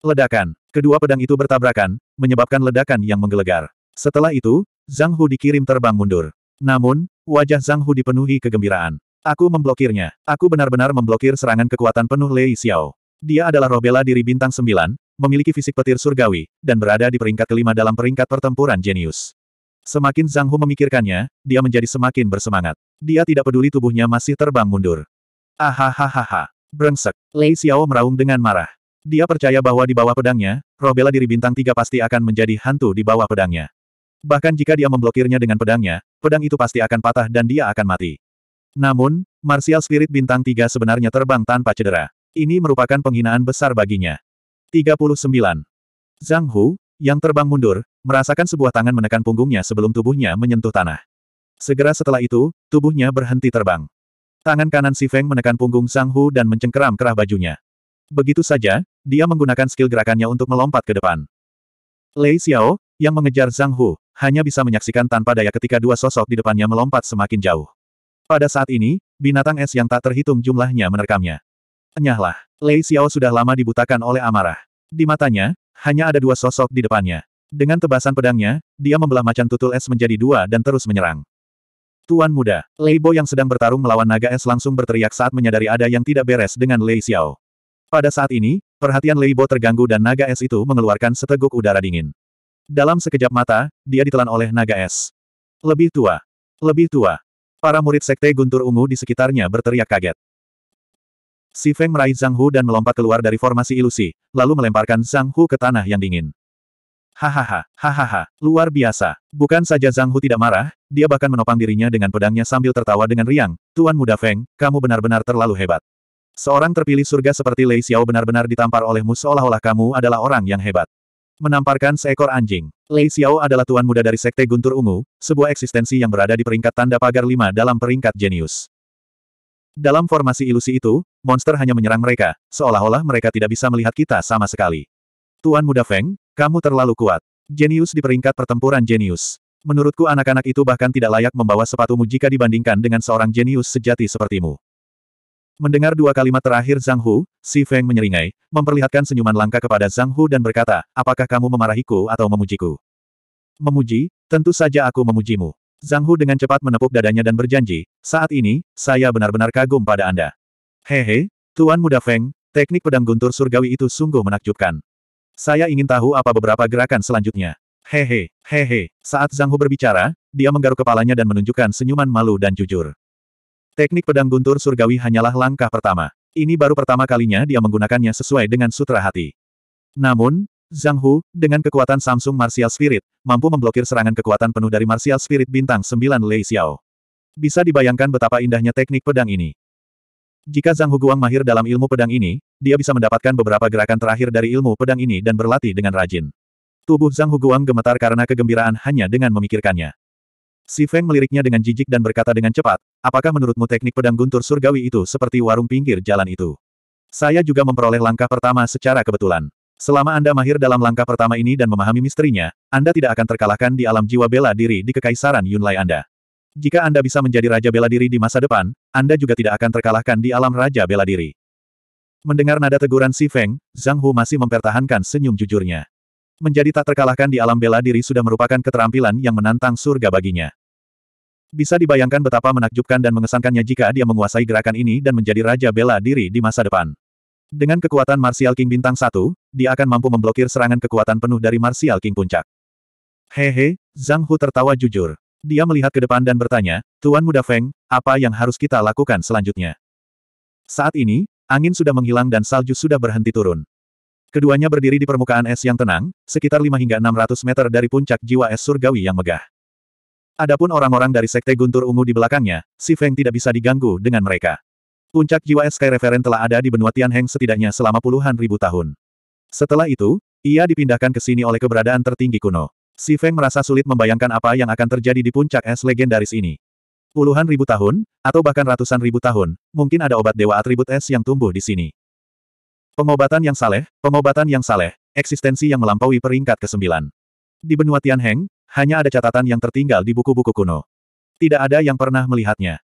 [SPEAKER 1] Ledakan. Kedua pedang itu bertabrakan, menyebabkan ledakan yang menggelegar. Setelah itu, Zhang Hu dikirim terbang mundur. Namun, wajah Zhang Hu dipenuhi kegembiraan. Aku memblokirnya. Aku benar-benar memblokir serangan kekuatan penuh Lei Xiao. Dia adalah Roh Bela diri bintang Sembilan, memiliki fisik petir surgawi, dan berada di peringkat kelima dalam peringkat pertempuran jenius. Semakin Zhang Hu memikirkannya, dia menjadi semakin bersemangat. Dia tidak peduli tubuhnya masih terbang mundur. Ahahaha. Brengsek. Lei Xiao meraung dengan marah. Dia percaya bahwa di bawah pedangnya, roh bela diri bintang tiga pasti akan menjadi hantu di bawah pedangnya. Bahkan jika dia memblokirnya dengan pedangnya, pedang itu pasti akan patah dan dia akan mati. Namun, Martial Spirit Bintang tiga sebenarnya terbang tanpa cedera. Ini merupakan penghinaan besar baginya. 39. Zhang Hu, yang terbang mundur, merasakan sebuah tangan menekan punggungnya sebelum tubuhnya menyentuh tanah. Segera setelah itu, tubuhnya berhenti terbang. Tangan kanan Si Feng menekan punggung Zhang Hu dan mencengkeram kerah bajunya. Begitu saja, dia menggunakan skill gerakannya untuk melompat ke depan. Lei Xiao, yang mengejar Zhang Hu, hanya bisa menyaksikan tanpa daya ketika dua sosok di depannya melompat semakin jauh. Pada saat ini, binatang es yang tak terhitung jumlahnya menerkamnya. Nyahlah, Lei Xiao sudah lama dibutakan oleh amarah. Di matanya, hanya ada dua sosok di depannya. Dengan tebasan pedangnya, dia membelah macan tutul es menjadi dua dan terus menyerang. Tuan muda, Lei Bo yang sedang bertarung melawan naga es langsung berteriak saat menyadari ada yang tidak beres dengan Lei Xiao. Pada saat ini, perhatian Leibo terganggu dan naga es itu mengeluarkan seteguk udara dingin. Dalam sekejap mata, dia ditelan oleh naga es. Lebih tua. Lebih tua. Para murid sekte guntur ungu di sekitarnya berteriak kaget. Si Feng meraih Zhang Hu dan melompat keluar dari formasi ilusi, lalu melemparkan Zhang Hu ke tanah yang dingin. Hahaha, hahaha, luar biasa. Bukan saja Zhang Hu tidak marah, dia bahkan menopang dirinya dengan pedangnya sambil tertawa dengan riang. Tuan muda Feng, kamu benar-benar terlalu hebat. Seorang terpilih surga seperti Lei Xiao benar-benar ditampar olehmu seolah-olah kamu adalah orang yang hebat. Menamparkan seekor anjing. Lei Xiao adalah tuan muda dari Sekte Guntur Ungu, sebuah eksistensi yang berada di peringkat tanda pagar lima dalam peringkat jenius. Dalam formasi ilusi itu, monster hanya menyerang mereka, seolah-olah mereka tidak bisa melihat kita sama sekali. Tuan muda Feng, kamu terlalu kuat. Jenius di peringkat pertempuran jenius. Menurutku anak-anak itu bahkan tidak layak membawa sepatumu jika dibandingkan dengan seorang jenius sejati sepertimu. Mendengar dua kalimat terakhir Zhang Hu, Si Feng menyeringai, memperlihatkan senyuman langka kepada Zhang Hu dan berkata, apakah kamu memarahiku atau memujiku? Memuji? Tentu saja aku memujimu. Zhang Hu dengan cepat menepuk dadanya dan berjanji, saat ini, saya benar-benar kagum pada Anda. Hehe, Tuan Muda Feng, teknik pedang guntur surgawi itu sungguh menakjubkan. Saya ingin tahu apa beberapa gerakan selanjutnya. Hehe, hehe, saat Zhang Hu berbicara, dia menggaruk kepalanya dan menunjukkan senyuman malu dan jujur. Teknik pedang guntur surgawi hanyalah langkah pertama. Ini baru pertama kalinya dia menggunakannya sesuai dengan sutra hati. Namun, Zhang Hu, dengan kekuatan Samsung Martial Spirit, mampu memblokir serangan kekuatan penuh dari Martial Spirit bintang 9 Lei Xiao. Bisa dibayangkan betapa indahnya teknik pedang ini. Jika Zhang Hu Guang mahir dalam ilmu pedang ini, dia bisa mendapatkan beberapa gerakan terakhir dari ilmu pedang ini dan berlatih dengan rajin. Tubuh Zhang Hu Guang gemetar karena kegembiraan hanya dengan memikirkannya. Si Feng meliriknya dengan jijik dan berkata dengan cepat, apakah menurutmu teknik pedang guntur surgawi itu seperti warung pinggir jalan itu? Saya juga memperoleh langkah pertama secara kebetulan. Selama Anda mahir dalam langkah pertama ini dan memahami misterinya, Anda tidak akan terkalahkan di alam jiwa bela diri di kekaisaran Yunlai Anda. Jika Anda bisa menjadi Raja Bela Diri di masa depan, Anda juga tidak akan terkalahkan di alam Raja Bela Diri. Mendengar nada teguran Si Feng, Zhang Hu masih mempertahankan senyum jujurnya. Menjadi tak terkalahkan di alam bela diri sudah merupakan keterampilan yang menantang surga baginya. Bisa dibayangkan betapa menakjubkan dan mengesankannya jika dia menguasai gerakan ini dan menjadi raja bela diri di masa depan. Dengan kekuatan Martial King bintang satu, dia akan mampu memblokir serangan kekuatan penuh dari Martial King puncak. Hehe, Zhang Hu tertawa jujur. Dia melihat ke depan dan bertanya, Tuan Muda Feng, apa yang harus kita lakukan selanjutnya? Saat ini, angin sudah menghilang dan salju sudah berhenti turun. Keduanya berdiri di permukaan es yang tenang, sekitar 5 hingga 600 meter dari puncak jiwa es surgawi yang megah. Adapun orang-orang dari Sekte Guntur Ungu di belakangnya, Si Feng tidak bisa diganggu dengan mereka. Puncak jiwa es Sky Referen telah ada di benua Tianheng setidaknya selama puluhan ribu tahun. Setelah itu, ia dipindahkan ke sini oleh keberadaan tertinggi kuno. Si Feng merasa sulit membayangkan apa yang akan terjadi di puncak es legendaris ini. Puluhan ribu tahun, atau bahkan ratusan ribu tahun, mungkin ada obat dewa atribut es yang tumbuh di sini. Pengobatan yang saleh, pengobatan yang saleh, eksistensi yang melampaui peringkat ke-9. Di benua Tianheng, hanya ada catatan yang tertinggal di buku-buku kuno. Tidak ada yang pernah melihatnya.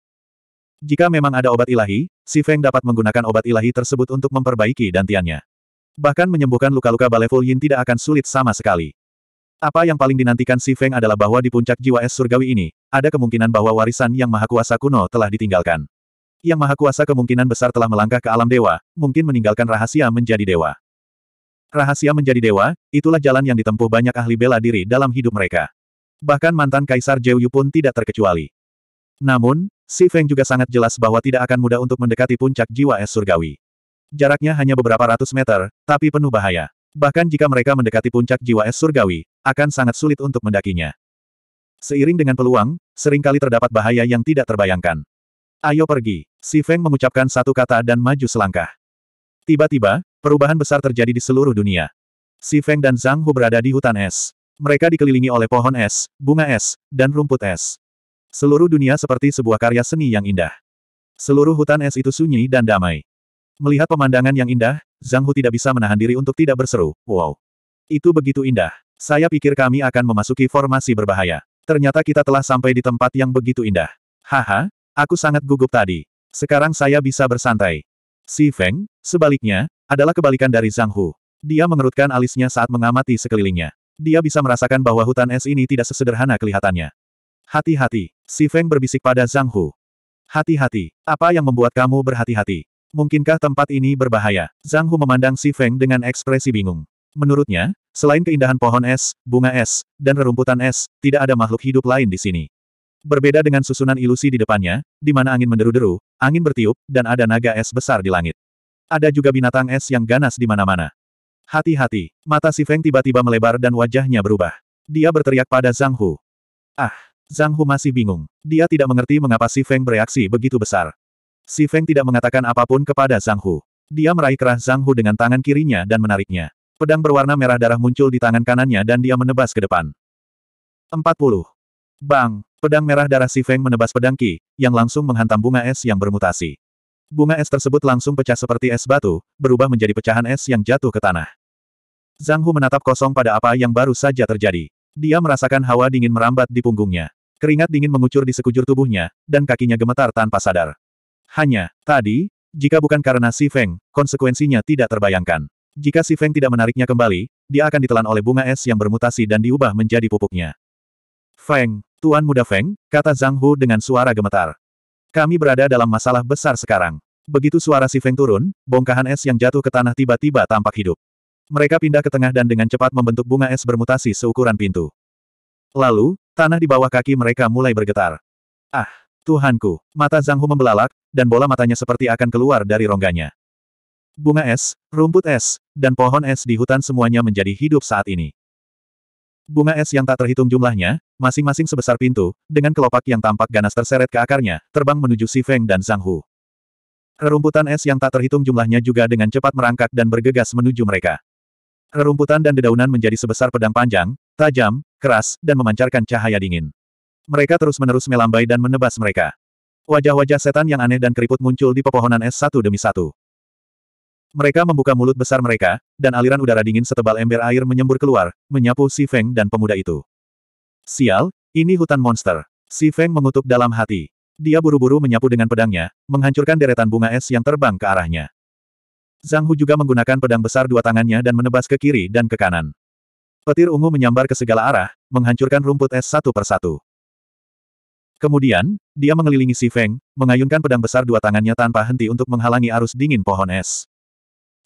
[SPEAKER 1] Jika memang ada obat ilahi, Si Feng dapat menggunakan obat ilahi tersebut untuk memperbaiki dantiannya. Bahkan menyembuhkan luka-luka Baleful Yin tidak akan sulit sama sekali. Apa yang paling dinantikan Si Feng adalah bahwa di puncak jiwa es surgawi ini, ada kemungkinan bahwa warisan yang maha kuasa kuno telah ditinggalkan. Yang Maha Kuasa kemungkinan besar telah melangkah ke alam dewa, mungkin meninggalkan rahasia menjadi dewa. Rahasia menjadi dewa, itulah jalan yang ditempuh banyak ahli bela diri dalam hidup mereka. Bahkan mantan Kaisar Yu pun tidak terkecuali. Namun, Si Feng juga sangat jelas bahwa tidak akan mudah untuk mendekati puncak jiwa es surgawi. Jaraknya hanya beberapa ratus meter, tapi penuh bahaya. Bahkan jika mereka mendekati puncak jiwa es surgawi, akan sangat sulit untuk mendakinya. Seiring dengan peluang, seringkali terdapat bahaya yang tidak terbayangkan. Ayo pergi. Si Feng mengucapkan satu kata dan maju selangkah. Tiba-tiba, perubahan besar terjadi di seluruh dunia. Si Feng dan Zhang Hu berada di hutan es. Mereka dikelilingi oleh pohon es, bunga es, dan rumput es. Seluruh dunia seperti sebuah karya seni yang indah. Seluruh hutan es itu sunyi dan damai. Melihat pemandangan yang indah, Zhang Hu tidak bisa menahan diri untuk tidak berseru, wow. Itu begitu indah. Saya pikir kami akan memasuki formasi berbahaya. Ternyata kita telah sampai di tempat yang begitu indah. Haha, Aku sangat gugup tadi. Sekarang saya bisa bersantai. Si Feng, sebaliknya, adalah kebalikan dari Zhang Hu. Dia mengerutkan alisnya saat mengamati sekelilingnya. Dia bisa merasakan bahwa hutan es ini tidak sesederhana kelihatannya. Hati-hati, si Feng berbisik pada Zhang Hu. Hati-hati, apa yang membuat kamu berhati-hati? Mungkinkah tempat ini berbahaya? Zhang Hu memandang si Feng dengan ekspresi bingung. Menurutnya, selain keindahan pohon es, bunga es, dan rerumputan es, tidak ada makhluk hidup lain di sini. Berbeda dengan susunan ilusi di depannya, di mana angin menderu-deru, angin bertiup, dan ada naga es besar di langit. Ada juga binatang es yang ganas di mana-mana. Hati-hati, mata si Feng tiba-tiba melebar dan wajahnya berubah. Dia berteriak pada Zhang Hu. Ah, Zhang Hu masih bingung. Dia tidak mengerti mengapa si Feng bereaksi begitu besar. Si Feng tidak mengatakan apapun kepada Zhang Hu. Dia meraih kerah Zhang Hu dengan tangan kirinya dan menariknya. Pedang berwarna merah darah muncul di tangan kanannya dan dia menebas ke depan. 40. Bang! Pedang merah darah Si Feng menebas pedang Qi, yang langsung menghantam bunga es yang bermutasi. Bunga es tersebut langsung pecah seperti es batu, berubah menjadi pecahan es yang jatuh ke tanah. Zhang Hu menatap kosong pada apa yang baru saja terjadi. Dia merasakan hawa dingin merambat di punggungnya. Keringat dingin mengucur di sekujur tubuhnya, dan kakinya gemetar tanpa sadar. Hanya, tadi, jika bukan karena Si Feng, konsekuensinya tidak terbayangkan. Jika Si Feng tidak menariknya kembali, dia akan ditelan oleh bunga es yang bermutasi dan diubah menjadi pupuknya. Feng, Tuan Muda Feng, kata Zhang Hu dengan suara gemetar. Kami berada dalam masalah besar sekarang. Begitu suara si Feng turun, bongkahan es yang jatuh ke tanah tiba-tiba tampak hidup. Mereka pindah ke tengah dan dengan cepat membentuk bunga es bermutasi seukuran pintu. Lalu, tanah di bawah kaki mereka mulai bergetar. Ah, Tuhanku! Mata Zhang Hu membelalak, dan bola matanya seperti akan keluar dari rongganya. Bunga es, rumput es, dan pohon es di hutan semuanya menjadi hidup saat ini. Bunga es yang tak terhitung jumlahnya, masing-masing sebesar pintu, dengan kelopak yang tampak ganas terseret ke akarnya, terbang menuju Si Feng dan Zhang Hu. Rerumputan es yang tak terhitung jumlahnya juga dengan cepat merangkak dan bergegas menuju mereka. Rerumputan dan dedaunan menjadi sebesar pedang panjang, tajam, keras, dan memancarkan cahaya dingin. Mereka terus-menerus melambai dan menebas mereka. Wajah-wajah setan yang aneh dan keriput muncul di pepohonan es satu demi satu. Mereka membuka mulut besar mereka, dan aliran udara dingin setebal ember air menyembur keluar, menyapu Si Feng dan pemuda itu. Sial, ini hutan monster. Si Feng mengutuk dalam hati. Dia buru-buru menyapu dengan pedangnya, menghancurkan deretan bunga es yang terbang ke arahnya. Zhang Hu juga menggunakan pedang besar dua tangannya dan menebas ke kiri dan ke kanan. Petir ungu menyambar ke segala arah, menghancurkan rumput es satu persatu. Kemudian, dia mengelilingi Si Feng, mengayunkan pedang besar dua tangannya tanpa henti untuk menghalangi arus dingin pohon es.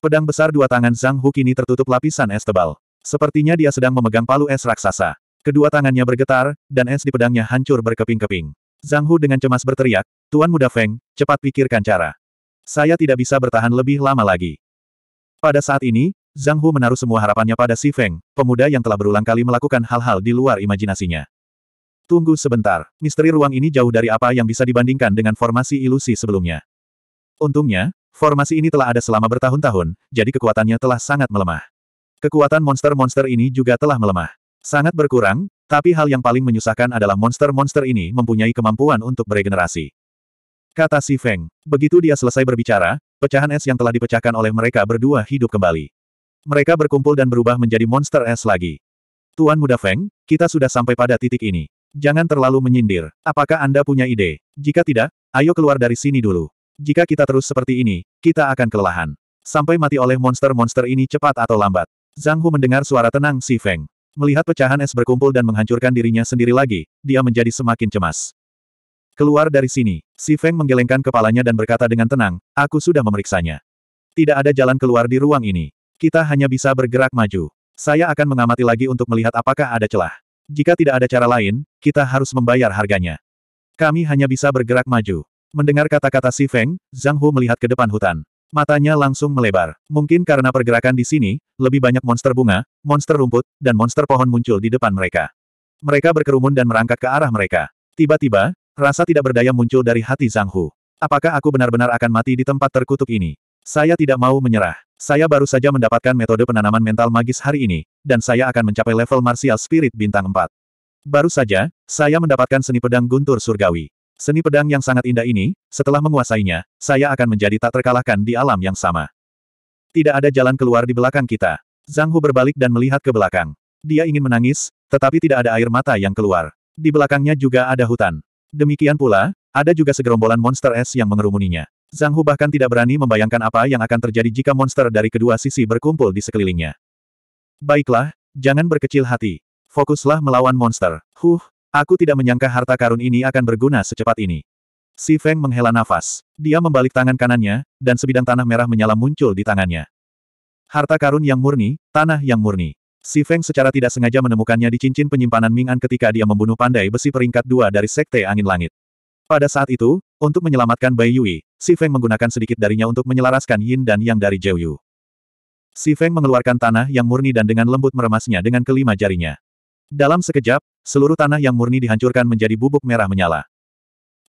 [SPEAKER 1] Pedang besar dua tangan Zhang Hu kini tertutup lapisan es tebal. Sepertinya dia sedang memegang palu es raksasa. Kedua tangannya bergetar, dan es di pedangnya hancur berkeping-keping. Zhang Hu dengan cemas berteriak, Tuan Muda Feng, cepat pikirkan cara. Saya tidak bisa bertahan lebih lama lagi. Pada saat ini, Zhang Hu menaruh semua harapannya pada Si Feng, pemuda yang telah berulang kali melakukan hal-hal di luar imajinasinya. Tunggu sebentar, misteri ruang ini jauh dari apa yang bisa dibandingkan dengan formasi ilusi sebelumnya. Untungnya, Formasi ini telah ada selama bertahun-tahun, jadi kekuatannya telah sangat melemah. Kekuatan monster-monster ini juga telah melemah. Sangat berkurang, tapi hal yang paling menyusahkan adalah monster-monster ini mempunyai kemampuan untuk beregenerasi. Kata si Feng. Begitu dia selesai berbicara, pecahan es yang telah dipecahkan oleh mereka berdua hidup kembali. Mereka berkumpul dan berubah menjadi monster es lagi. Tuan Muda Feng, kita sudah sampai pada titik ini. Jangan terlalu menyindir. Apakah Anda punya ide? Jika tidak, ayo keluar dari sini dulu. Jika kita terus seperti ini, kita akan kelelahan. Sampai mati oleh monster-monster ini cepat atau lambat. Zhang Hu mendengar suara tenang Si Feng. Melihat pecahan es berkumpul dan menghancurkan dirinya sendiri lagi, dia menjadi semakin cemas. Keluar dari sini, Si Feng menggelengkan kepalanya dan berkata dengan tenang, aku sudah memeriksanya. Tidak ada jalan keluar di ruang ini. Kita hanya bisa bergerak maju. Saya akan mengamati lagi untuk melihat apakah ada celah. Jika tidak ada cara lain, kita harus membayar harganya. Kami hanya bisa bergerak maju. Mendengar kata-kata Si Feng, Zhang Hu melihat ke depan hutan. Matanya langsung melebar. Mungkin karena pergerakan di sini, lebih banyak monster bunga, monster rumput, dan monster pohon muncul di depan mereka. Mereka berkerumun dan merangkak ke arah mereka. Tiba-tiba, rasa tidak berdaya muncul dari hati Zhang Hu. Apakah aku benar-benar akan mati di tempat terkutuk ini? Saya tidak mau menyerah. Saya baru saja mendapatkan metode penanaman mental magis hari ini, dan saya akan mencapai level martial spirit bintang 4. Baru saja, saya mendapatkan seni pedang guntur surgawi. Seni pedang yang sangat indah ini, setelah menguasainya, saya akan menjadi tak terkalahkan di alam yang sama. Tidak ada jalan keluar di belakang kita. Zhang Hu berbalik dan melihat ke belakang. Dia ingin menangis, tetapi tidak ada air mata yang keluar. Di belakangnya juga ada hutan. Demikian pula, ada juga segerombolan monster es yang mengerumuninya. Zhang Hu bahkan tidak berani membayangkan apa yang akan terjadi jika monster dari kedua sisi berkumpul di sekelilingnya. Baiklah, jangan berkecil hati. Fokuslah melawan monster. Huh, Aku tidak menyangka harta karun ini akan berguna secepat ini. Si Feng menghela nafas. Dia membalik tangan kanannya, dan sebidang tanah merah menyala muncul di tangannya. Harta karun yang murni, tanah yang murni. Si Feng secara tidak sengaja menemukannya di cincin penyimpanan Mingan ketika dia membunuh pandai besi peringkat dua dari Sekte Angin Langit. Pada saat itu, untuk menyelamatkan Bai Yui, Si Feng menggunakan sedikit darinya untuk menyelaraskan Yin dan Yang dari Zhou Yu. Si Feng mengeluarkan tanah yang murni dan dengan lembut meremasnya dengan kelima jarinya. Dalam sekejap, seluruh tanah yang murni dihancurkan menjadi bubuk merah menyala.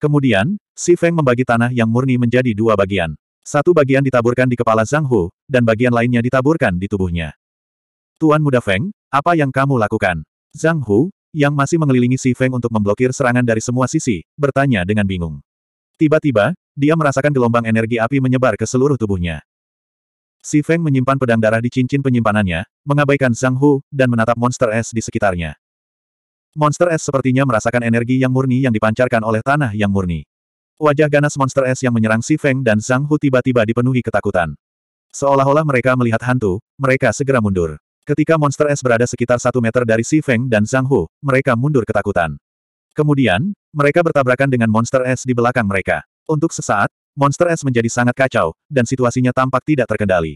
[SPEAKER 1] Kemudian, Si Feng membagi tanah yang murni menjadi dua bagian. Satu bagian ditaburkan di kepala Zhang Hu, dan bagian lainnya ditaburkan di tubuhnya. Tuan Muda Feng, apa yang kamu lakukan? Zhang Hu, yang masih mengelilingi Si Feng untuk memblokir serangan dari semua sisi, bertanya dengan bingung. Tiba-tiba, dia merasakan gelombang energi api menyebar ke seluruh tubuhnya. Si Feng menyimpan pedang darah di cincin penyimpanannya, mengabaikan Zhang Hu, dan menatap monster es di sekitarnya. Monster es sepertinya merasakan energi yang murni yang dipancarkan oleh tanah yang murni. Wajah ganas monster es yang menyerang Si Feng dan Zhang Hu tiba-tiba dipenuhi ketakutan. Seolah-olah mereka melihat hantu, mereka segera mundur. Ketika monster es berada sekitar satu meter dari Si Feng dan Zhang Hu, mereka mundur ketakutan. Kemudian, mereka bertabrakan dengan monster es di belakang mereka. Untuk sesaat, monster es menjadi sangat kacau, dan situasinya tampak tidak terkendali.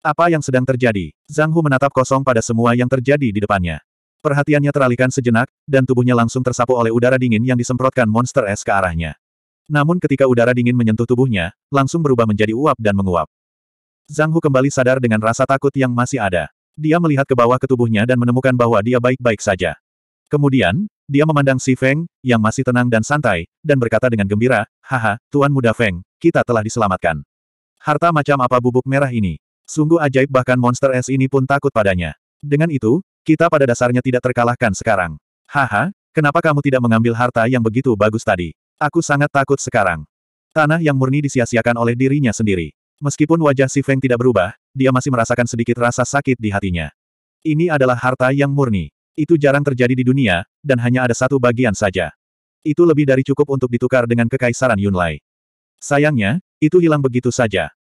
[SPEAKER 1] Apa yang sedang terjadi? Zhang Hu menatap kosong pada semua yang terjadi di depannya. Perhatiannya teralihkan sejenak, dan tubuhnya langsung tersapu oleh udara dingin yang disemprotkan monster es ke arahnya. Namun ketika udara dingin menyentuh tubuhnya, langsung berubah menjadi uap dan menguap. Zhang Hu kembali sadar dengan rasa takut yang masih ada. Dia melihat ke bawah ke tubuhnya dan menemukan bahwa dia baik-baik saja. Kemudian, dia memandang Si Feng, yang masih tenang dan santai, dan berkata dengan gembira, Haha, Tuan Muda Feng, kita telah diselamatkan. Harta macam apa bubuk merah ini? Sungguh ajaib bahkan monster es ini pun takut padanya. Dengan itu, kita pada dasarnya tidak terkalahkan sekarang. Haha, kenapa kamu tidak mengambil harta yang begitu bagus tadi? Aku sangat takut sekarang. Tanah yang murni disia-siakan oleh dirinya sendiri. Meskipun wajah Si Feng tidak berubah, dia masih merasakan sedikit rasa sakit di hatinya. Ini adalah harta yang murni. Itu jarang terjadi di dunia, dan hanya ada satu bagian saja. Itu lebih dari cukup untuk ditukar dengan kekaisaran Yunlai. Sayangnya, itu hilang begitu saja.